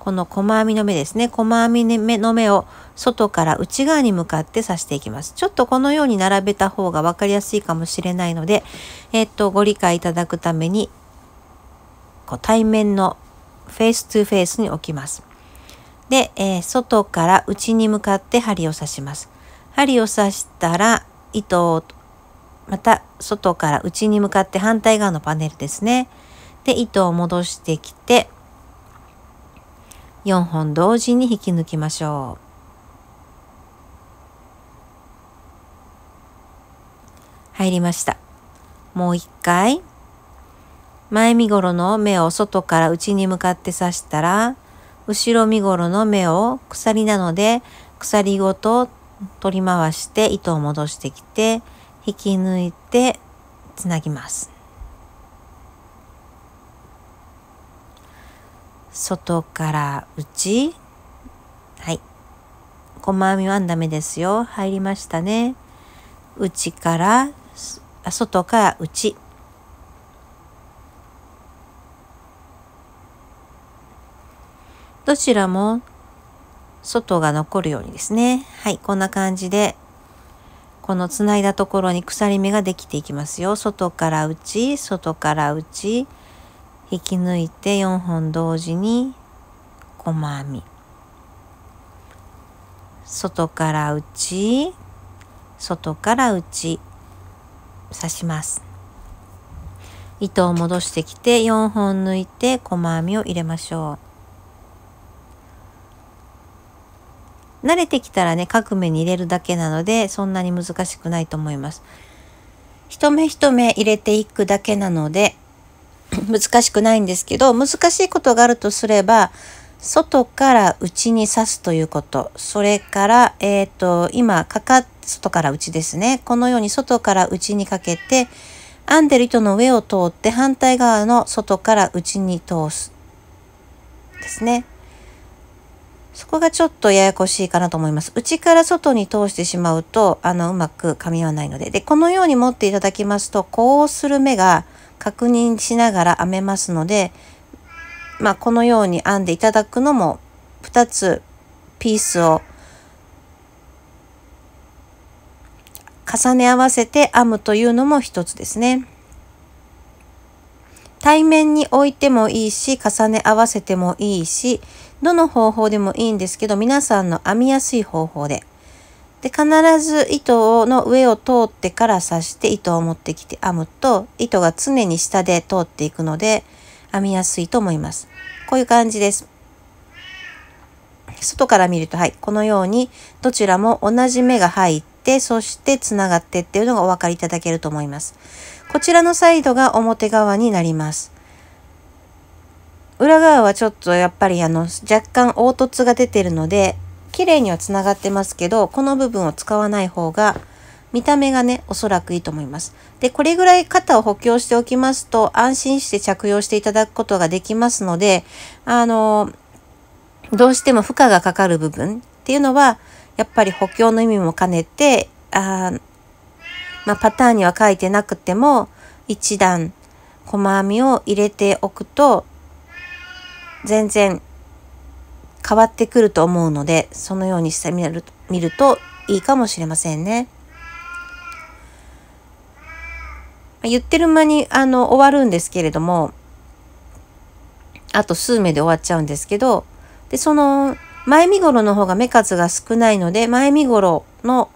この細編みの目ですね細編みの目を外から内側に向かって刺していきます。ちょっとこのように並べた方が分かりやすいかもしれないので、えっと、ご理解いただくために、こう対面のフェイストゥフェイスに置きます。で、えー、外から内に向かって針を刺します。針を刺したら糸をまた外から内に向かって反対側のパネルですね。で糸を戻してきて4本同時に引き抜きましょう。入りました。もう一回。前身ごろの目を外から内に向かって刺したら、後ろ身ごろの目を鎖なので鎖ごと取り回して糸を戻してきて引き抜いてつなぎます外から内はい細編みはダメですよ入りましたね内から外か内どちらも外が残るようにですねはいこんな感じでこのつないだところに鎖目ができていきますよ外から内外から内引き抜いて4本同時に細編み外から内外から内刺します糸を戻してきて4本抜いて細編みを入れましょう慣れてきたらね各目に入れるだけなのでそんなに難しくないと思います一目一目入れていくだけなので難しくないんですけど難しいことがあるとすれば外から内に刺すということ。それから、えっ、ー、と、今、かか、外から内ですね。このように外から内にかけて、編んでる糸の上を通って反対側の外から内に通す。ですね。そこがちょっとややこしいかなと思います。内から外に通してしまうと、あの、うまく噛み合わないので。で、このように持っていただきますと、こうする目が確認しながら編めますので、まあ、このように編んでいただくのも2つピースを重ね合わせて編むというのも一つですね。対面に置いてもいいし重ね合わせてもいいしどの方法でもいいんですけど皆さんの編みやすい方法で。で必ず糸の上を通ってから刺して糸を持ってきて編むと糸が常に下で通っていくので編みやすいと思います。こういう感じです。外から見ると、はい、このようにどちらも同じ目が入って、そして繋がってっていうのがお分かりいただけると思います。こちらのサイドが表側になります。裏側はちょっとやっぱりあの若干凹凸が出てるので、綺麗には繋がってますけど、この部分を使わない方が見た目がね、おそらくいいと思います。で、これぐらい肩を補強しておきますと、安心して着用していただくことができますので、あの、どうしても負荷がかかる部分っていうのは、やっぱり補強の意味も兼ねて、あまあ、パターンには書いてなくても、1段細編みを入れておくと、全然変わってくると思うので、そのようにしてみる見るといいかもしれませんね。言ってる間にあの終わるんですけれどもあと数名で終わっちゃうんですけどでその前身頃の方が目数が少ないので前身頃の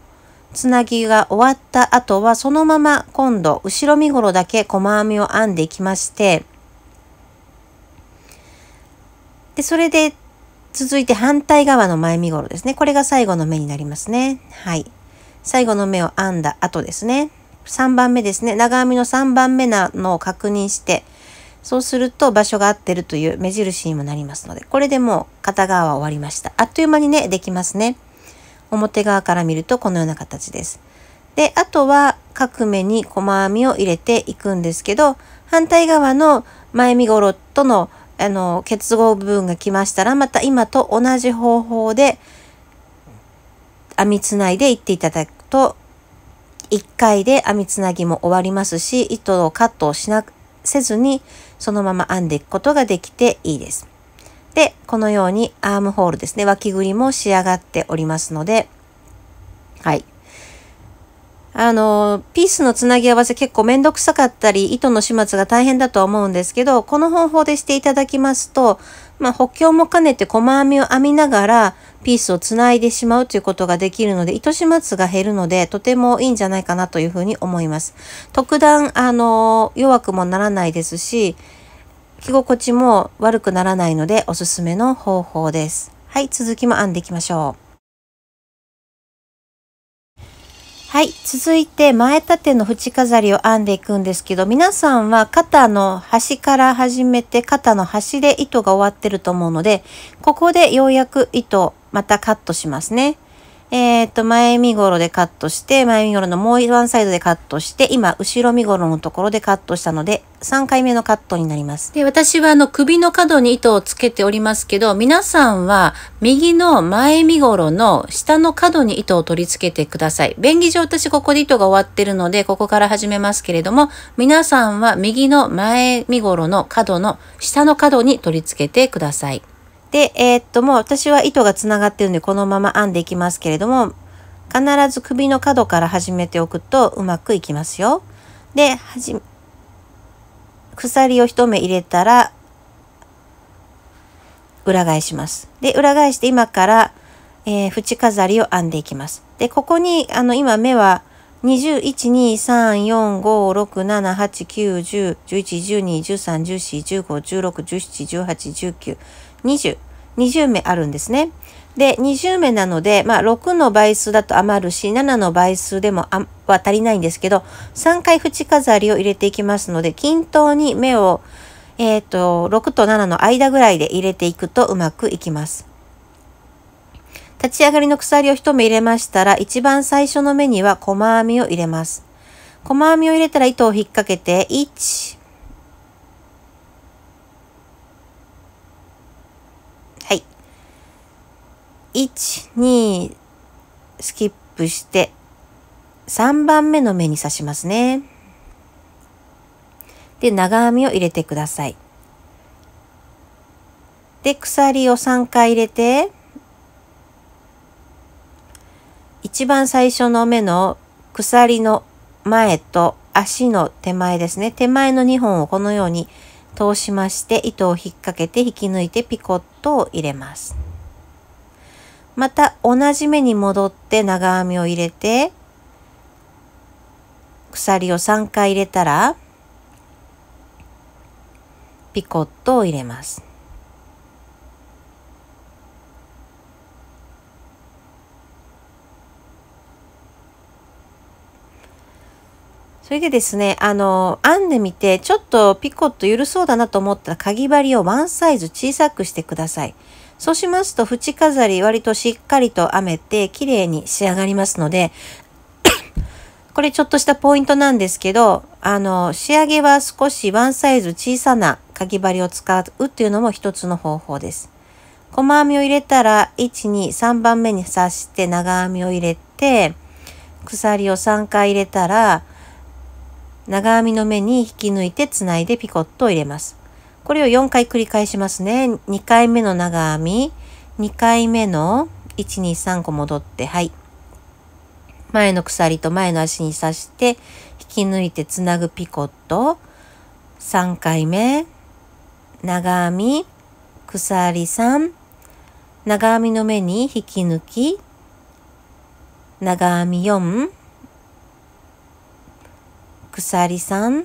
つなぎが終わった後はそのまま今度後ろ身頃だけ細編みを編んでいきましてでそれで続いて反対側の前身頃ですねこれが最後の目になりますねはい最後の目を編んだ後ですね3番目ですね長編みの3番目なのを確認してそうすると場所が合ってるという目印にもなりますのでこれでもう片側は終わりましたあっという間にねできますね表側から見るとこのような形ですであとは各目に細編みを入れていくんですけど反対側の前身頃とのあの結合部分が来ましたらまた今と同じ方法で編みつないでいっていただくと1回で編みつなぎも終わりますし糸をカットをしなせずにそのまま編んでいくことができていいです。でこのようにアームホールですね脇ぐりも仕上がっておりますのではいあのピースのつなぎ合わせ結構めんどくさかったり糸の始末が大変だとは思うんですけどこの方法でしていただきますと、まあ、補強も兼ねて細編みを編みながらピースをつないでしまうということができるので、糸始末が減るので、とてもいいんじゃないかなというふうに思います。特段、あの、弱くもならないですし、着心地も悪くならないので、おすすめの方法です。はい、続きも編んでいきましょう。はい。続いて、前立ての縁飾りを編んでいくんですけど、皆さんは肩の端から始めて、肩の端で糸が終わってると思うので、ここでようやく糸またカットしますね。えー、っと、前身頃でカットして、前身頃のもうワンサイドでカットして、今、後ろ身頃のところでカットしたので、3回目のカットになります。で、私はあの、首の角に糸をつけておりますけど、皆さんは、右の前身頃の下の角に糸を取り付けてください。便宜上、私ここで糸が終わってるので、ここから始めますけれども、皆さんは右の前身頃の角の下の角に取り付けてください。で、えー、っと、もう私は糸がつながってるんで、このまま編んでいきますけれども、必ず首の角から始めておくとうまくいきますよ。で、はじ、鎖を一目入れたら、裏返します。で、裏返して今から、えー、縁飾りを編んでいきます。で、ここに、あの、今目は、2 1 2 3 4 5 6 7 8 9 1 0 1 1 1 2 1 3 1 4 1 5 1 6 1 7 1 8 1 9 20。20目あるんですね。で、20目なので、まあ、6の倍数だと余るし、7の倍数でもあは足りないんですけど、3回縁飾りを入れていきますので、均等に目を、えっ、ー、と、6と7の間ぐらいで入れていくとうまくいきます。立ち上がりの鎖を1目入れましたら、一番最初の目には細編みを入れます。細編みを入れたら糸を引っ掛けて、1、12スキップして3番目の目に刺しますね。で、長編みを入れてください。で、鎖を3回入れて、一番最初の目の鎖の前と足の手前ですね。手前の2本をこのように通しまして、糸を引っ掛けて引き抜いてピコットを入れます。また同じ目に戻って長編みを入れて鎖を3回入れたらピコットを入れます。それでですね、あの、編んでみて、ちょっとピコット緩そうだなと思ったら、かぎ針をワンサイズ小さくしてください。そうしますと縁飾り割としっかりと編めて綺麗に仕上がりますので <coughs> これちょっとしたポイントなんですけど、あの、仕上げは少しワンサイズ小さなかぎ針を使うっていうのも一つの方法です。細編みを入れたら、1、2、3番目に刺して長編みを入れて、鎖を3回入れたら、長編みの目に引き抜いてつないでピコットを入れます。これを4回繰り返しますね。2回目の長編み、2回目の1、2、3個戻って、はい。前の鎖と前の足に刺して、引き抜いてつなぐピコット、3回目、長編み、鎖3、長編みの目に引き抜き、長編み4、鎖3、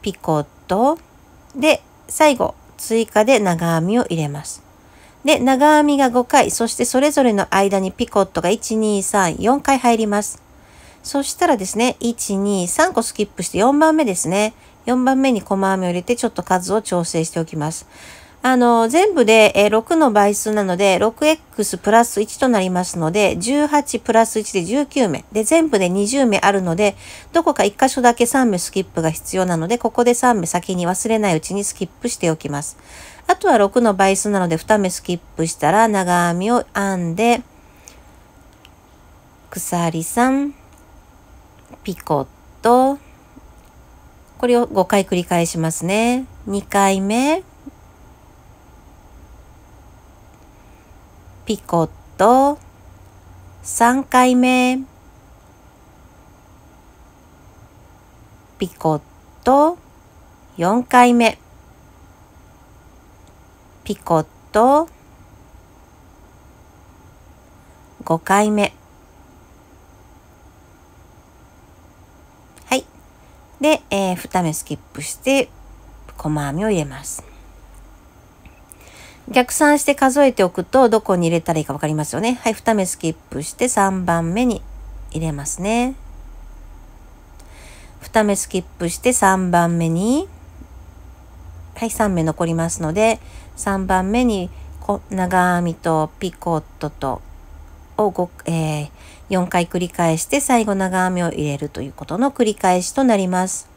ピコット、とで最後追加で長編みを入れます。で長編みが5回そしてそれぞれの間にピコットが1234回入ります。そしたらですね123個スキップして4番目ですね4番目に細編みを入れてちょっと数を調整しておきます。あの、全部で、え6の倍数なので、6x プラス1となりますので、18プラス1で19名。で、全部で20名あるので、どこか1箇所だけ3名スキップが必要なので、ここで3名先に忘れないうちにスキップしておきます。あとは6の倍数なので、2目スキップしたら、長編みを編んで、鎖3、ピコット、これを5回繰り返しますね。2回目、ピコット3回目ピコット4回目ピコット5回目はいで、えー、2目スキップして細編みを入れます逆算して数えておくとどこに入れたらいいか分かりますよね。はい、2目スキップして3番目に入れますね。2目スキップして3番目にはい3目残りますので3番目に長編みとピコットとを5、えー、4回繰り返して最後長編みを入れるということの繰り返しとなります。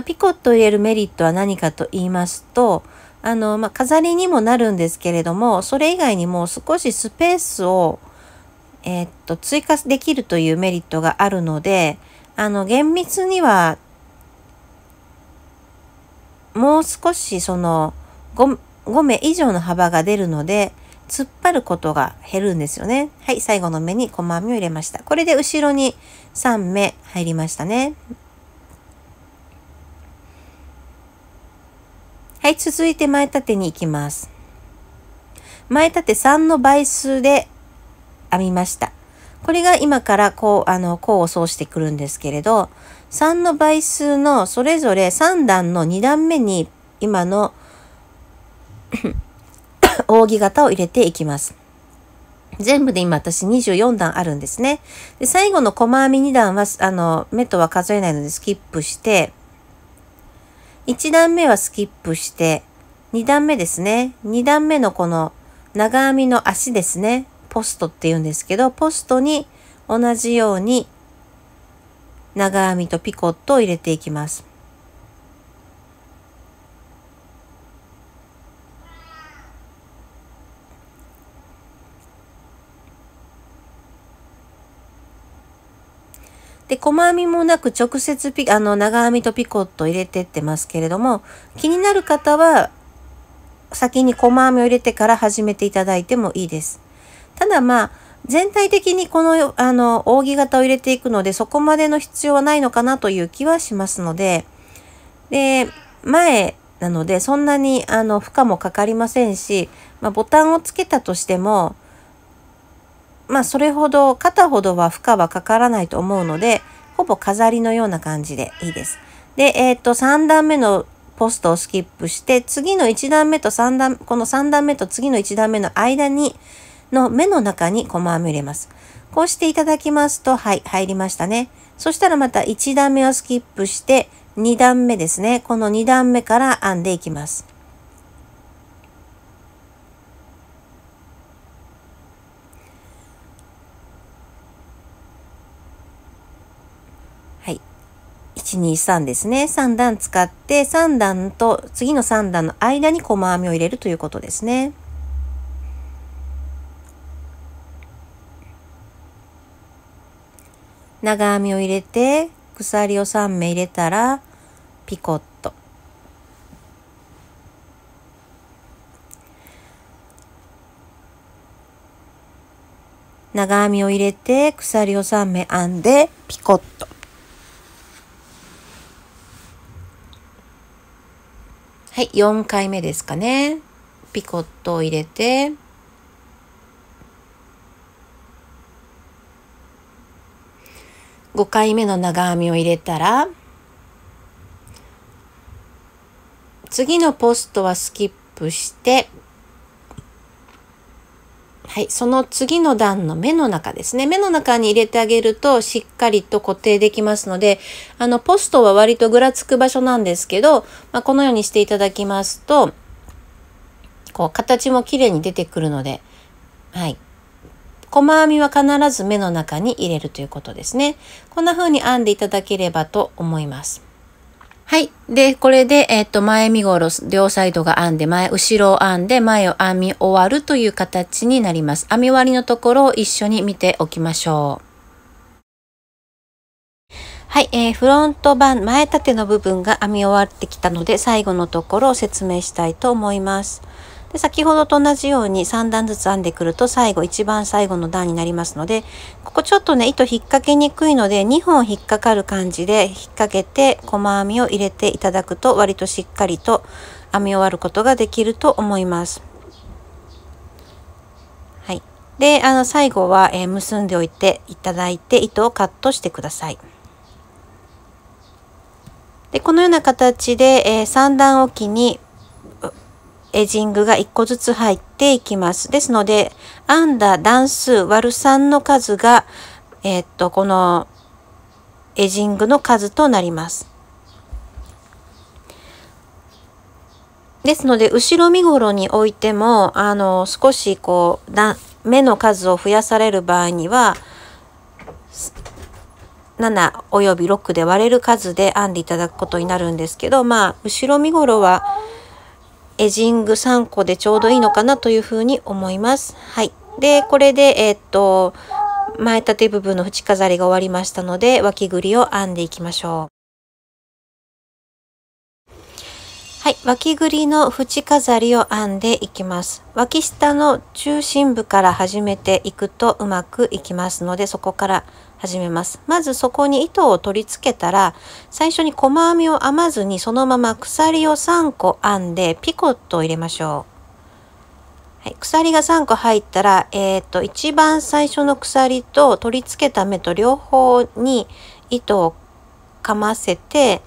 あ、ピコットを入れるメリットは何かと言いますと、あの、まあ、飾りにもなるんですけれども、それ以外にも少しスペースを、えー、っと、追加できるというメリットがあるので、あの、厳密には、もう少しその 5, 5目以上の幅が出るので、突っ張ることが減るんですよね。はい、最後の目に細編みを入れました。これで後ろに3目入りましたね。はい、続いて前立てに行きます。前立て3の倍数で編みました。これが今からこう、あの、こうを奏してくるんですけれど、3の倍数のそれぞれ3段の2段目に今の <coughs> 扇形を入れていきます。全部で今私24段あるんですね。で最後の細編み2段は、あの、目とは数えないのでスキップして、1段目はスキップして、2段目ですね。2段目のこの長編みの足ですね。ポストって言うんですけど、ポストに同じように長編みとピコットを入れていきます。で、細編みもなく直接ピ、あの、長編みとピコット入れてってますけれども、気になる方は、先に細編みを入れてから始めていただいてもいいです。ただまあ、全体的にこの、あの、扇形を入れていくので、そこまでの必要はないのかなという気はしますので、で、前なので、そんなに、あの、負荷もかかりませんし、まあ、ボタンをつけたとしても、まあそれほど肩ほどは負荷はかからないと思うのでほぼ飾りのような感じでいいです。で、えー、っと3段目のポストをスキップして次の1段目と3段この3段目と次の1段目の間にの目の中に細編み入れます。こうしていただきますと、はい、入りましたね。そしたらまた1段目をスキップして、2段目ですね。この2段目から編んでいきます。123ですね。3段使って、3段と次の3段の間に細編みを入れるということですね。長編みを入れて、鎖を3目入れたら、ピコット。長編みを入れて、鎖を3目編んで、ピコット。はい、4回目ですかね。ピコットを入れて、5回目の長編みを入れたら、次のポストはスキップして、はい、その次の段の目の中ですね。目の中に入れてあげるとしっかりと固定できますので、あの、ポストは割とぐらつく場所なんですけど、まあ、このようにしていただきますと、こう、形も綺麗に出てくるので、はい。細編みは必ず目の中に入れるということですね。こんな風に編んでいただければと思います。はい。で、これで、えっ、と、前身ごろ、両サイドが編んで、前、後ろを編んで、前を編み終わるという形になります。編み終わりのところを一緒に見ておきましょう。はい、えー、フロント版前立ての部分が編み終わってきたので、最後のところを説明したいと思います。で先ほどと同じように3段ずつ編んでくると最後一番最後の段になりますのでここちょっとね糸引っ掛けにくいので2本引っ掛かる感じで引っ掛けて細編みを入れていただくと割としっかりと編み終わることができると思います。はい、であの最後は、えー、結んでおいていただいて糸をカットしてください。でこのような形で、えー、3段置きにエジングが1個ずつ入っていきます。ですので、編んだ段数割る3の数が、えー、っと、このエジングの数となります。ですので、後ろ身頃においても、あの、少しこう、目の数を増やされる場合には、7および6で割れる数で編んでいただくことになるんですけど、まあ、後ろ身頃は、エジング3個でちょうどいいのかなというふうに思います。はい。で、これで、えー、っと、前立て部分の縁飾りが終わりましたので、脇ぐりを編んでいきましょう。はい、脇ぐりの縁飾りを編んでいきます。脇下の中心部から始めていくとうまくいきますので、そこから始めます。まずそこに糸を取り付けたら最初に細編みを編まずにそのまま鎖を3個編んでピコットを入れましょう。はい、鎖が3個入ったら、えー、っと一番最初の鎖と取り付けた目と両方に糸をかませて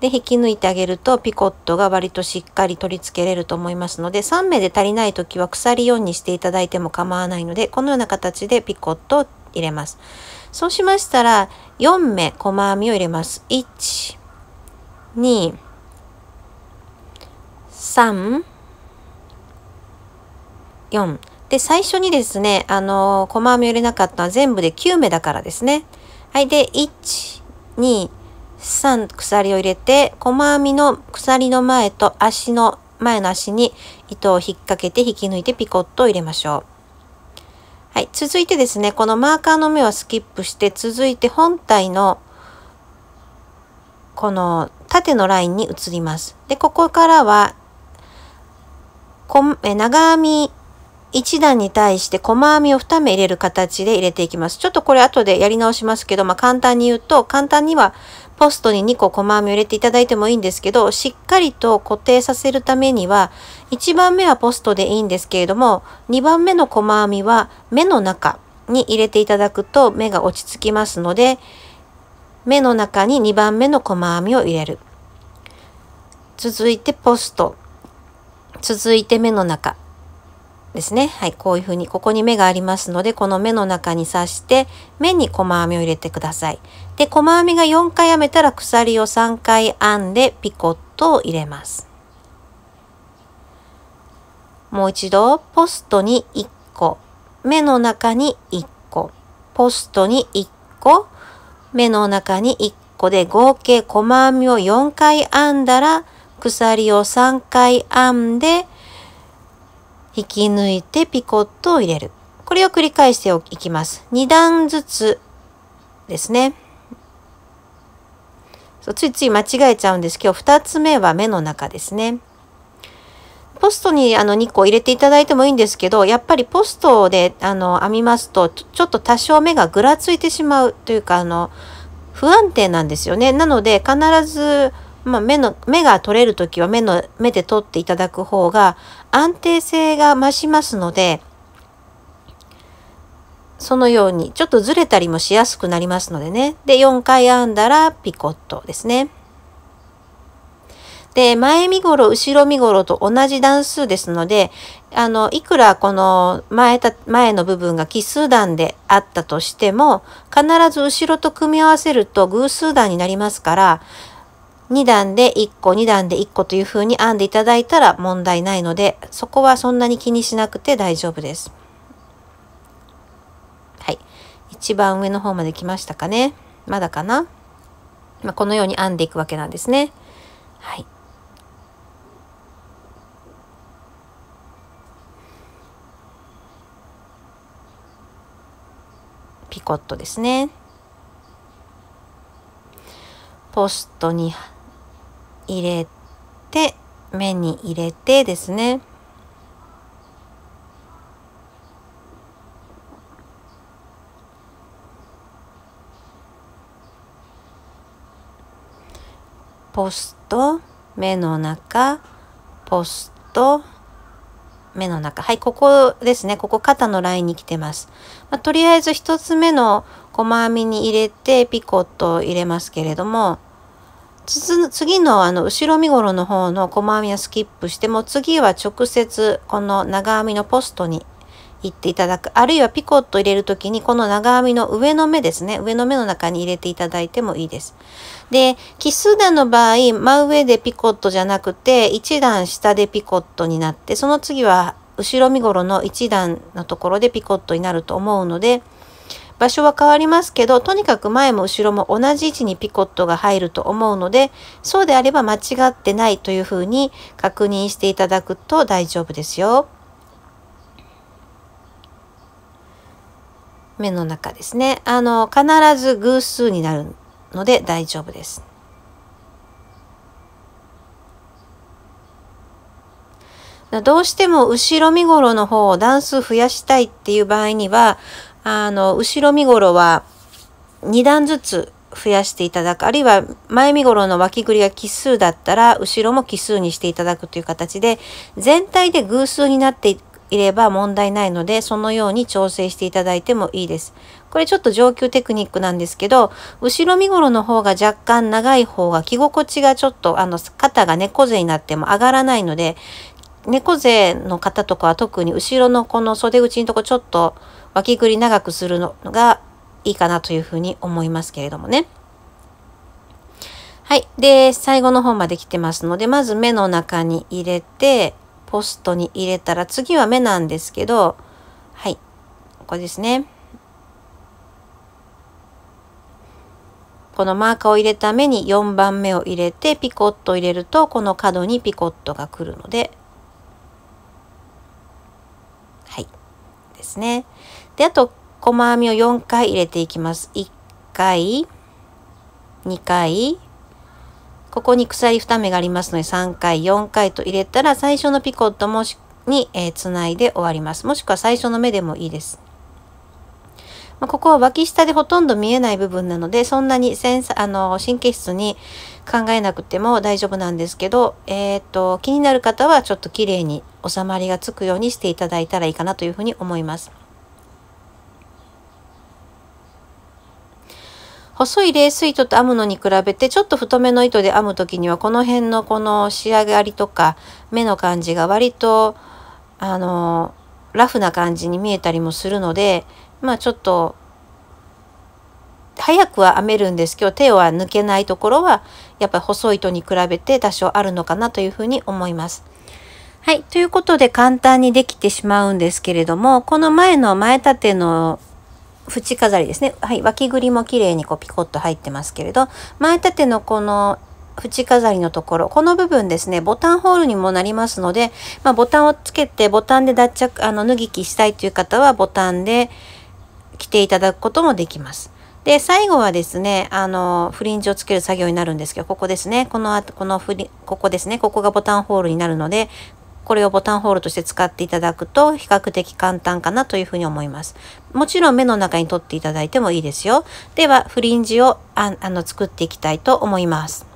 で引き抜いてあげるとピコットが割としっかり取り付けれると思いますので3目で足りない時は鎖4にしていただいても構わないのでこのような形でピコットを入れます。そうしましたら、4目細編みを入れます。1、2、3、4。で、最初にですね、あのー、細編みを入れなかったのは全部で9目だからですね。はい。で、1、2、3鎖を入れて、細編みの鎖の前と足の前の足に糸を引っ掛けて引き抜いてピコットを入れましょう。はい、続いてですね、このマーカーの目をスキップして、続いて本体のこの縦のラインに移ります。で、ここからは、こえ長編み1段に対して細編みを2目入れる形で入れていきます。ちょっとこれ後でやり直しますけど、まあ、簡単に言うと、簡単にはポストに2個細編みを入れていただいてもいいんですけど、しっかりと固定させるためには、1番目はポストでいいんですけれども、2番目の細編みは目の中に入れていただくと目が落ち着きますので、目の中に2番目の細編みを入れる。続いてポスト。続いて目の中。ですね。はい、こういうふうに、ここに目がありますので、この目の中に刺して、目に細編みを入れてください。で、細編みが4回編めたら、鎖を3回編んで、ピコットを入れます。もう一度、ポストに1個、目の中に1個、ポストに1個、目の中に1個で、合計細編みを4回編んだら、鎖を3回編んで、引き抜いてピコットを入れる。これを繰り返していきます。2段ずつですね。そうついつい間違えちゃうんですけど、2つ目は目の中ですね。ポストにあの2個入れていただいてもいいんですけど、やっぱりポストであの編みますとち、ちょっと多少目がぐらついてしまうというか、あの、不安定なんですよね。なので、必ずまあ、目の、目が取れる時は目の、目で取っていただく方が安定性が増しますので、そのようにちょっとずれたりもしやすくなりますのでね。で、4回編んだらピコットですね。で、前身ごろ、後ろ身ごろと同じ段数ですので、あの、いくらこの前た、前の部分が奇数段であったとしても、必ず後ろと組み合わせると偶数段になりますから、2段で1個2段で1個という風に編んでいただいたら問題ないのでそこはそんなに気にしなくて大丈夫です。はい。一番上の方まで来ましたかね。まだかな、まあ、このように編んでいくわけなんですね。はい。ピコットですね。ポストに入れて目に入れてですねポスト目の中ポスト目の中はいここですねここ肩のラインに来てます、まあ、とりあえず1つ目の細編みに入れてピコット入れますけれども次のあの後ろ身ごろの方の細編みをスキップしても次は直接この長編みのポストに行っていただくあるいはピコット入れる時にこの長編みの上の目ですね上の目の中に入れていただいてもいいです。で奇数段の場合真上でピコットじゃなくて1段下でピコットになってその次は後ろ身ごろの1段のところでピコットになると思うので場所は変わりますけど、とにかく前も後ろも同じ位置にピコットが入ると思うので、そうであれば間違ってないというふうに確認していただくと大丈夫ですよ。目の中ですね。あの、必ず偶数になるので大丈夫です。どうしても後ろ身ごろの方を段数増やしたいっていう場合には、あの、後ろ身ごろは2段ずつ増やしていただく、あるいは前身ごろの脇ぐりが奇数だったら、後ろも奇数にしていただくという形で、全体で偶数になっていれば問題ないので、そのように調整していただいてもいいです。これちょっと上級テクニックなんですけど、後ろ身ごろの方が若干長い方が着心地がちょっと、あの、肩が猫背になっても上がらないので、猫背の方とかは特に後ろのこの袖口のとこちょっと脇ぐり長くするのがいいかなというふうに思いますけれどもね。はい。で、最後の方まで来てますので、まず目の中に入れて、ポストに入れたら、次は目なんですけど、はい。これですね。このマーカーを入れた目に4番目を入れて、ピコット入れると、この角にピコットが来るので、ですね。で、あと、細編みを4回入れていきます。1回、2回、ここに鎖2目がありますので3回、4回と入れたら最初のピコットもしに、えー、つないで終わります。もしくは最初の目でもいいです。まあ、ここは脇下でほとんど見えない部分なので、そんなにセンあの神経質に考えなくても大丈夫なんですけど、えっ、ー、と、気になる方はちょっと綺麗に収まりがつくようにしていただいたらいいかなというふうに思います。細い冷水糸と編むのに比べてちょっと太めの糸で編む時にはこの辺のこの仕上がりとか目の感じが割とあのラフな感じに見えたりもするのでまあちょっと早くは編めるんですけど手は抜けないところはやっぱり細い糸に比べて多少あるのかなというふうに思います。はい。ということで簡単にできてしまうんですけれども、この前の前立ての縁飾りですね。はい。脇ぐりも綺麗にこうピコッと入ってますけれど、前立てのこの縁飾りのところ、この部分ですね、ボタンホールにもなりますので、まあ、ボタンをつけて、ボタンで脱着、あの、脱ぎ着したいという方は、ボタンで着ていただくこともできます。で、最後はですね、あの、フリンジをつける作業になるんですけど、ここですね。この後、このフリ、ここですね。ここがボタンホールになるので、これをボタンホールとして使っていただくと比較的簡単かなというふうに思います。もちろん目の中に取っていただいてもいいですよ。では、フリンジをあの作っていきたいと思います。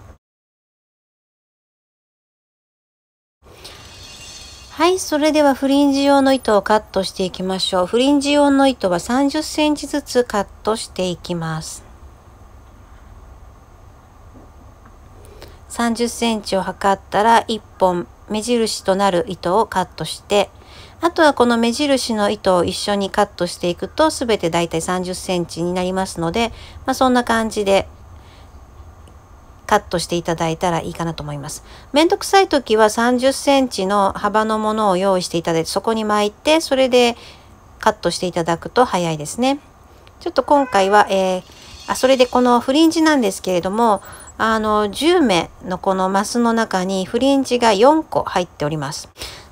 はい、それではフリンジ用の糸をカットしていきましょう。フリンジ用の糸は30センチずつカットしていきます。30センチを測ったら1本目印となる糸をカットして、あとはこの目印の糸を一緒にカットしていくと全てだいたい30センチになりますので、まあ、そんな感じでカットしていただいたらいいかなと思います。めんどくさい時は30センチの幅のものを用意していただいて、そこに巻いて、それでカットしていただくと早いですね。ちょっと今回は、えー、あ、それでこのフリンジなんですけれども、あの、10目のこのマスの中にフリンジが4個入っております。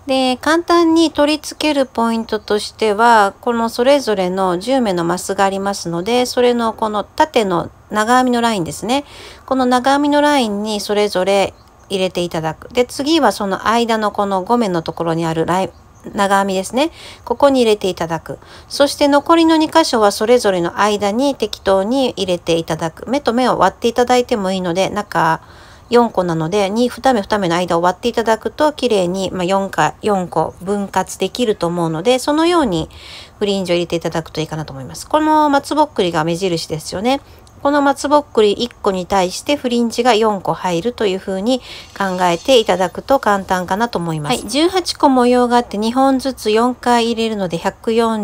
で、簡単に取り付けるポイントとしては、このそれぞれの10目のマスがありますので、それのこの縦の長編みのラインですねこの長編みのラインにそれぞれ入れていただくで次はその間のこの5目のところにあるライン長編みですねここに入れていただくそして残りの2箇所はそれぞれの間に適当に入れていただく目と目を割っていただいてもいいので中4個なので 2, 2目2目の間を割っていただくと綺麗に、まあ、4, か4個分割できると思うのでそのようにフリンジを入れていただくといいかなと思います。この松ぼっくりが目印ですよね。この松ぼっくり1個に対してフリンジが4個入るというふうに考えていただくと簡単かなと思います。はい、18個模様があって2本ずつ4回入れるので1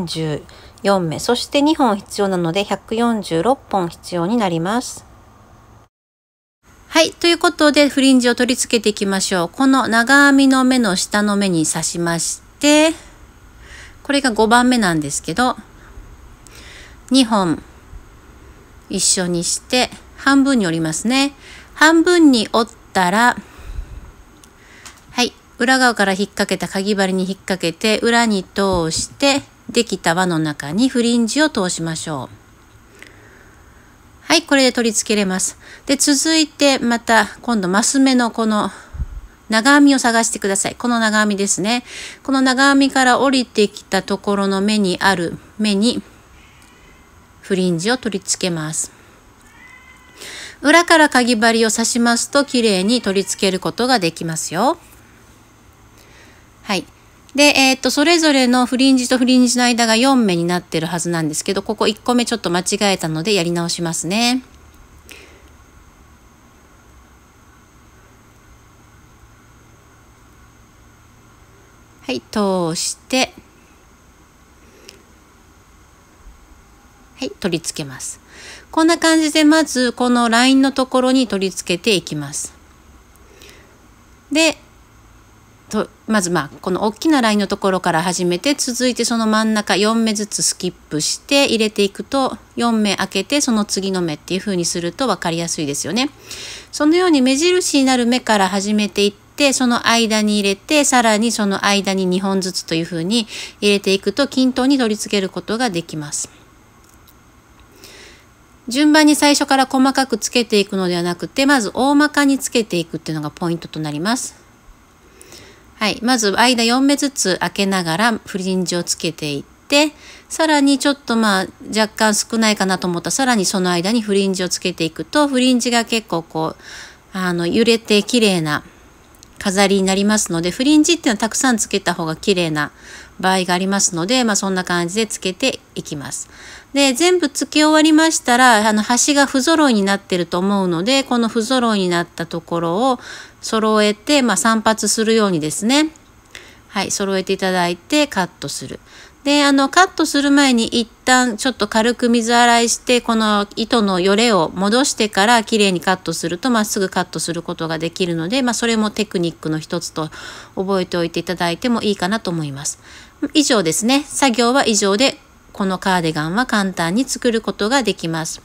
4 4目そして2本必要なので146本必要になります。はい。ということで、フリンジを取り付けていきましょう。この長編みの目の下の目に刺しまして、これが5番目なんですけど、2本一緒にして半分に折りますね。半分に折ったら、はい、裏側から引っ掛けたかぎ針に引っ掛けて裏に通してできた輪の中にフリンジを通しましょう。はい、これで取り付けれます。で、続いてまた今度マス目のこの長編みを探してください。この長編みですね。この長編みから降りてきたところの目にある目にフリンジを取り付けます。裏からかぎ針を刺しますと綺麗に取り付けることができますよ。はい。で、えー、っと、それぞれのフリンジとフリンジの間が4目になってるはずなんですけど、ここ1個目ちょっと間違えたのでやり直しますね。はい、通して、はい、取り付けます。こんな感じでまずこのラインのところに取り付けていきます。で、とまずまあこの大きなラインのところから始めて続いてその真ん中4目ずつスキップして入れていくと4目開けてその次の目っていう風にすると分かりやすいですよね。そのように目印になる目から始めていってその間に入れてさらにその間に2本ずつという風に入れていくと均等に取り付けることができます。順番に最初から細かくつけていくのではなくて、まず大まかにつけていくっていうのがポイントとなります。はい。まず間4目ずつ開けながらフリンジをつけていって、さらにちょっとまあ若干少ないかなと思ったらさらにその間にフリンジをつけていくと、フリンジが結構こう、あの揺れて綺麗な飾りになりますので、フリンジっていうのはたくさんつけた方が綺麗な場合がありますので、まあ、そんな感じでつけていきます。で、全部つけ終わりましたら、あの端が不揃いになってると思うので、この不揃いになったところを揃えて、まあ、散髪するようにですね、はい、揃えていただいてカットする。で、あの、カットする前に一旦ちょっと軽く水洗いして、この糸のよれを戻してから綺麗にカットすると、まっすぐカットすることができるので、まあ、それもテクニックの一つと覚えておいていただいてもいいかなと思います。以上ですね。作業は以上で、このカーディガンは簡単に作ることができます。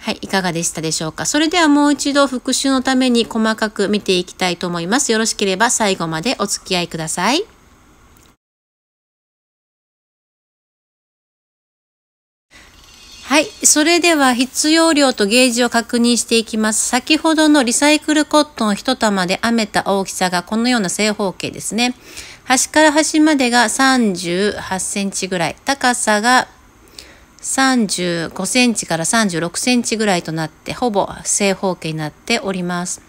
はい、いかがでしたでしょうか。それではもう一度復習のために細かく見ていきたいと思います。よろしければ最後までお付き合いください。はい。それでは必要量とゲージを確認していきます。先ほどのリサイクルコットン1玉で編めた大きさがこのような正方形ですね。端から端までが38センチぐらい。高さが35センチから36センチぐらいとなって、ほぼ正方形になっております。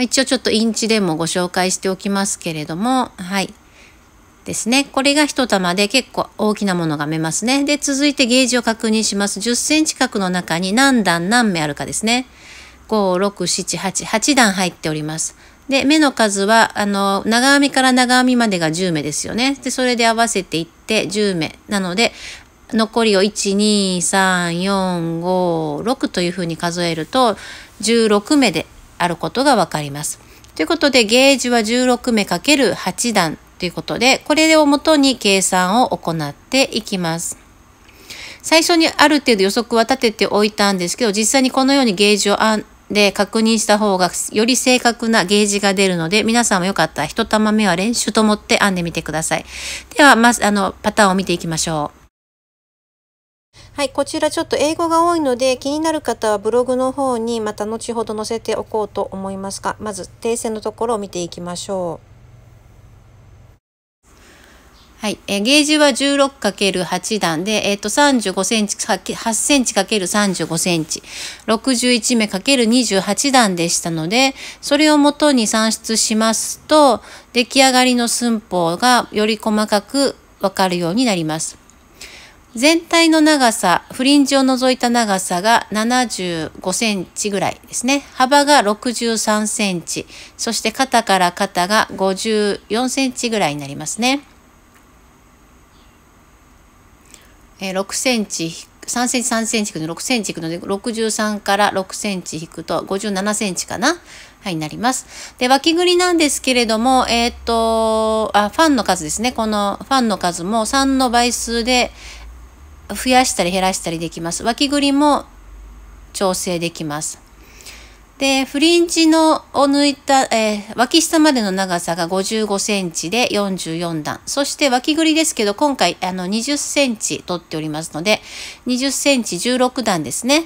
一応ちょっとインチでもご紹介しておきますけれども、はい。ですね。これが1玉で結構大きなものが編ますね。で、続いてゲージを確認します。10センチ角の中に何段何目あるかですね。5、6、7、8、8段入っております。で、目の数は、あの、長編みから長編みまでが10目ですよね。で、それで合わせていって10目。なので、残りを1、2、3、4、5、6というふうに数えると、16目であることが分かります。ということで、ゲージは16目 ×8 段ということで、これをもとに計算を行っていきます。最初にある程度予測は立てておいたんですけど、実際にこのようにゲージを編んで確認した方がより正確なゲージが出るので、皆さんもよかったら1玉目は練習と思って編んでみてください。では、まず、あの、パターンを見ていきましょう。はい、こちらちょっと英語が多いので気になる方はブログの方にまた後ほど載せておこうと思いますが、まず訂正のところを見ていきましょう。はい、えゲージは 16×8 段で、えー、っと35センチ、8センチ ×35 センチ、61目 ×28 段でしたので、それをもとに算出しますと、出来上がりの寸法がより細かくわかるようになります。全体の長さ、フリンジを除いた長さが75センチぐらいですね。幅が63センチ、そして肩から肩が54センチぐらいになりますね。えー、6センチ、3センチ、3センチ引くので6センチ引くので、63から6センチ引くと57センチかなはい、になります。で、脇ぐりなんですけれども、えー、っと、あ、ファンの数ですね。このファンの数も3の倍数で増やしたり減らしたりできます。脇ぐりも調整できます。で、フリンジのを抜いた、えー、脇下までの長さが55センチで44段。そして脇ぐりですけど、今回あの20センチ取っておりますので、20センチ16段ですね。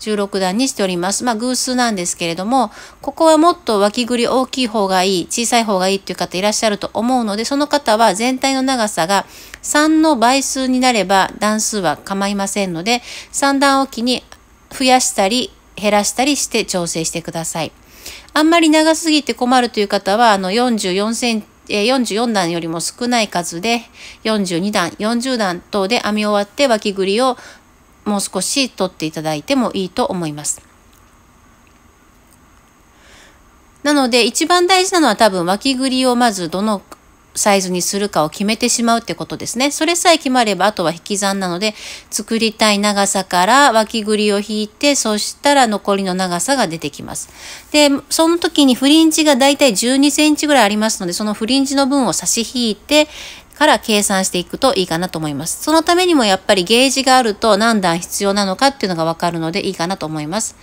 16段にしております。まあ偶数なんですけれども、ここはもっと脇ぐり大きい方がいい、小さい方がいいっていう方いらっしゃると思うので、その方は全体の長さが3の倍数になれば段数は構いませんので、3段おきに増やしたり減らしたりして調整してください。あんまり長すぎて困るという方は、あの44セン44段よりも少ない数で42段40段等で編み終わって脇ぐりをもう少し取っていただいてもいいと思います。なので一番大事なのは多分脇ぐりをまずどのサイズにするかを決めてしまうってことですね。それさえ決まればあとは引き算なので作りたい長さから脇ぐりを引いてそしたら残りの長さが出てきます。でその時にフリンジがだいたい12センチぐらいありますのでそのフリンジの分を差し引いてから計算していくといいかなと思います。そのためにもやっぱりゲージがあると何段必要なのかっていうのがわかるのでいいかなと思います。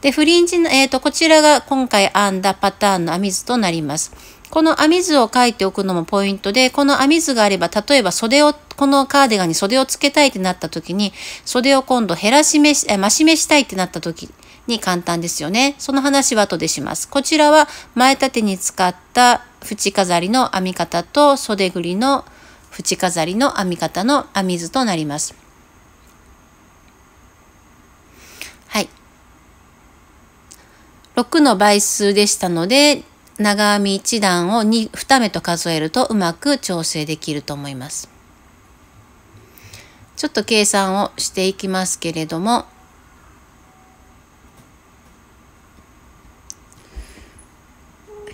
で、フリンジの、えっ、ー、と、こちらが今回編んだパターンの編み図となります。この編み図を書いておくのもポイントで、この編み図があれば、例えば袖を、このカーディガンに袖をつけたいってなった時に、袖を今度減らしめし、増し目したいってなった時に簡単ですよね。その話は後でします。こちらは前立てに使った縁飾りの編み方と袖ぐりの縁飾りの編み方の編み図となります。はい。6の倍数でしたので、長編み1段を 2, 2目と数えるとうまく調整できると思います。ちょっと計算をしていきますけれども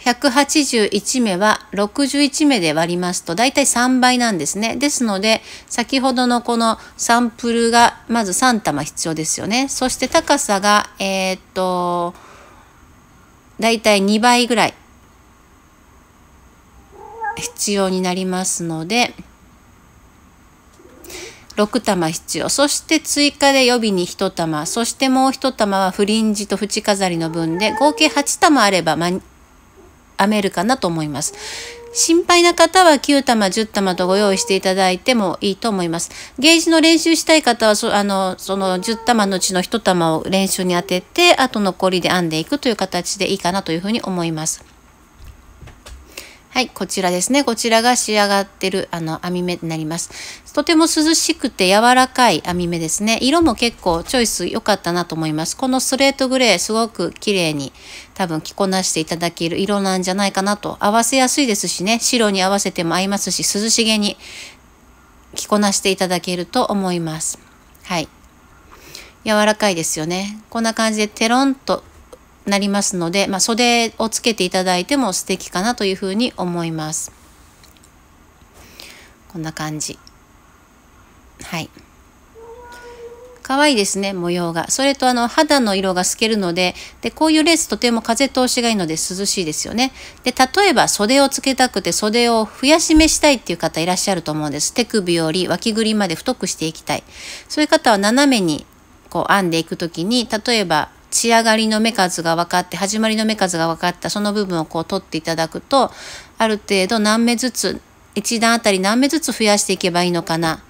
181目は61目で割りますと大体3倍なんですね。ですので先ほどのこのサンプルがまず3玉必要ですよね。そして高さがえー、っと大体2倍ぐらい必要になりますので、6玉必要。そして追加で予備に1玉。そしてもう1玉はフリンジと縁飾りの分で、合計8玉あれば編めるかなと思います。心配な方は9玉、10玉とご用意していただいてもいいと思います。ゲージの練習したい方はそ、あの、その10玉のうちの1玉を練習に当てて、あと残りで編んでいくという形でいいかなというふうに思います。はい、こちらですね。こちらが仕上がってるあの網目になります。とても涼しくて柔らかい網目ですね。色も結構チョイス良かったなと思います。このストレートグレー、すごく綺麗に多分着こなしていただける色なんじゃないかなと。合わせやすいですしね。白に合わせても合いますし、涼しげに着こなしていただけると思います。はい。柔らかいですよね。こんな感じでテロンとなりますので、まあ、袖をつけていただいても素敵かなというふうに思います。こんな感じ。はい。可愛いですね、模様が。それとあの肌の色が透けるので、で、こういうレースとても風通しがいいので涼しいですよね。で、例えば袖をつけたくて袖を増やし目したいっていう方いらっしゃると思うんです。手首より脇ぐりまで太くしていきたい。そういう方は斜めにこう編んでいく時に、例えば仕上がりの目数が分かって始まりの目数が分かったその部分をこう取っていただくとある程度何目ずつ1段あたり何目ずつ増やしていけばいいのかな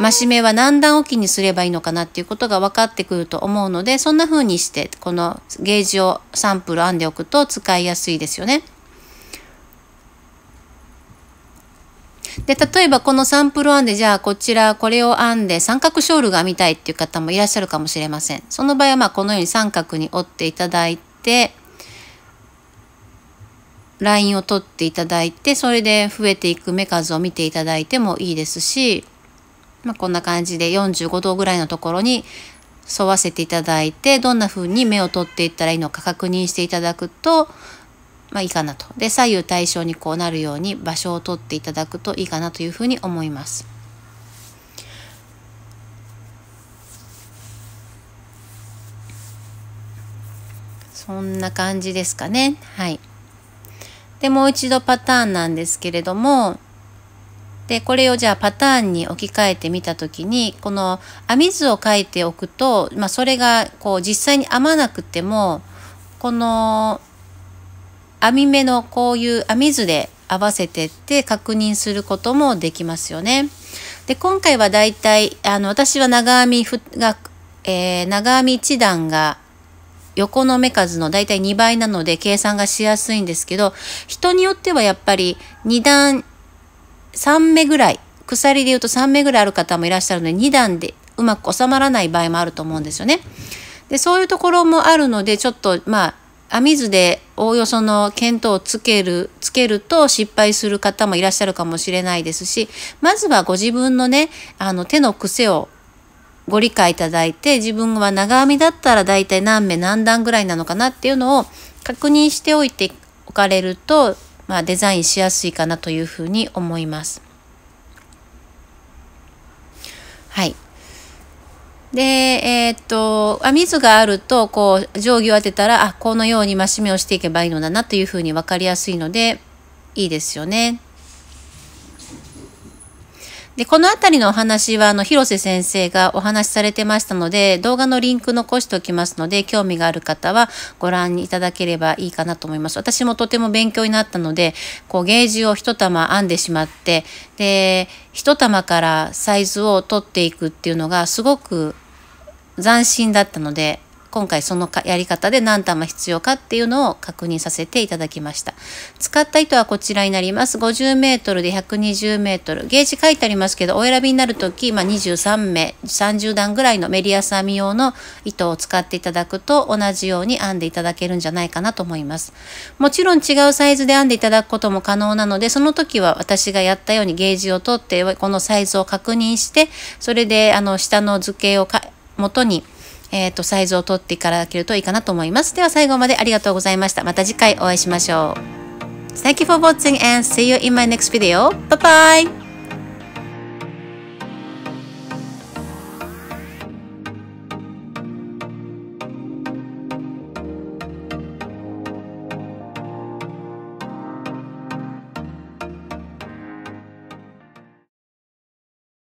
増し目は何段おきにすればいいのかなっていうことが分かってくると思うのでそんな風にしてこのゲージをサンプル編んでおくと使いやすいですよね。で、例えばこのサンプルを編んで、じゃあこちらこれを編んで三角ショールが編みたいっていう方もいらっしゃるかもしれません。その場合はまあこのように三角に折っていただいて、ラインを取っていただいて、それで増えていく目数を見ていただいてもいいですし、まあ、こんな感じで45度ぐらいのところに沿わせていただいて、どんな風に目を取っていったらいいのか確認していただくと、まあいいかなと。で、左右対称にこうなるように場所を取っていただくといいかなというふうに思います。そんな感じですかね。はい。で、もう一度パターンなんですけれども、で、これをじゃあパターンに置き換えてみたときに、この編み図を書いておくと、まあ、それがこう実際に編まなくても、この網目のこういう編み図で合わせてって確認することもできますよね。で今回はだいたいあの私は長編みが、えー、長編み1段が横の目数のだいたい2倍なので計算がしやすいんですけど人によってはやっぱり2段3目ぐらい鎖でいうと3目ぐらいある方もいらっしゃるので2段でうまく収まらない場合もあると思うんですよね。でそういうところもあるのでちょっとまあ編み図でおおよその見当をつける、つけると失敗する方もいらっしゃるかもしれないですし、まずはご自分のね、あの手の癖をご理解いただいて、自分は長編みだったら大体何目何段ぐらいなのかなっていうのを確認しておいておかれると、まあ、デザインしやすいかなというふうに思います。はい。で、えー、っと、あ水があると、こう、定規を当てたら、あ、このように増し目をしていけばいいのだなというふうに分かりやすいので、いいですよね。で、この辺りのお話は、あの、広瀬先生がお話しされてましたので、動画のリンク残しておきますので、興味がある方はご覧いただければいいかなと思います。私もとても勉強になったので、こう、ゲージを一玉編んでしまって、で、一玉からサイズを取っていくっていうのが、すごく斬新だったので今回そのかやり方で何玉必要かっていうのを確認させていただきました。使った糸はこちらになります。50 m で120 m ゲージ書いてありますけど、お選びになる時、まあ、23名、30段ぐらいのメリヤス編み用の糸を使っていただくと同じように編んでいただけるんじゃないかなと思います。もちろん違うサイズで編んでいただくことも可能なので、その時は私がやったようにゲージを取って、このサイズを確認して、それであの下の図形をかとに、えっ、ー、と、サイズを取っていただけるといいかなと思います。では最後までありがとうございました。また次回お会いしましょう。Thank you for watching and see you in my next video. Bye bye!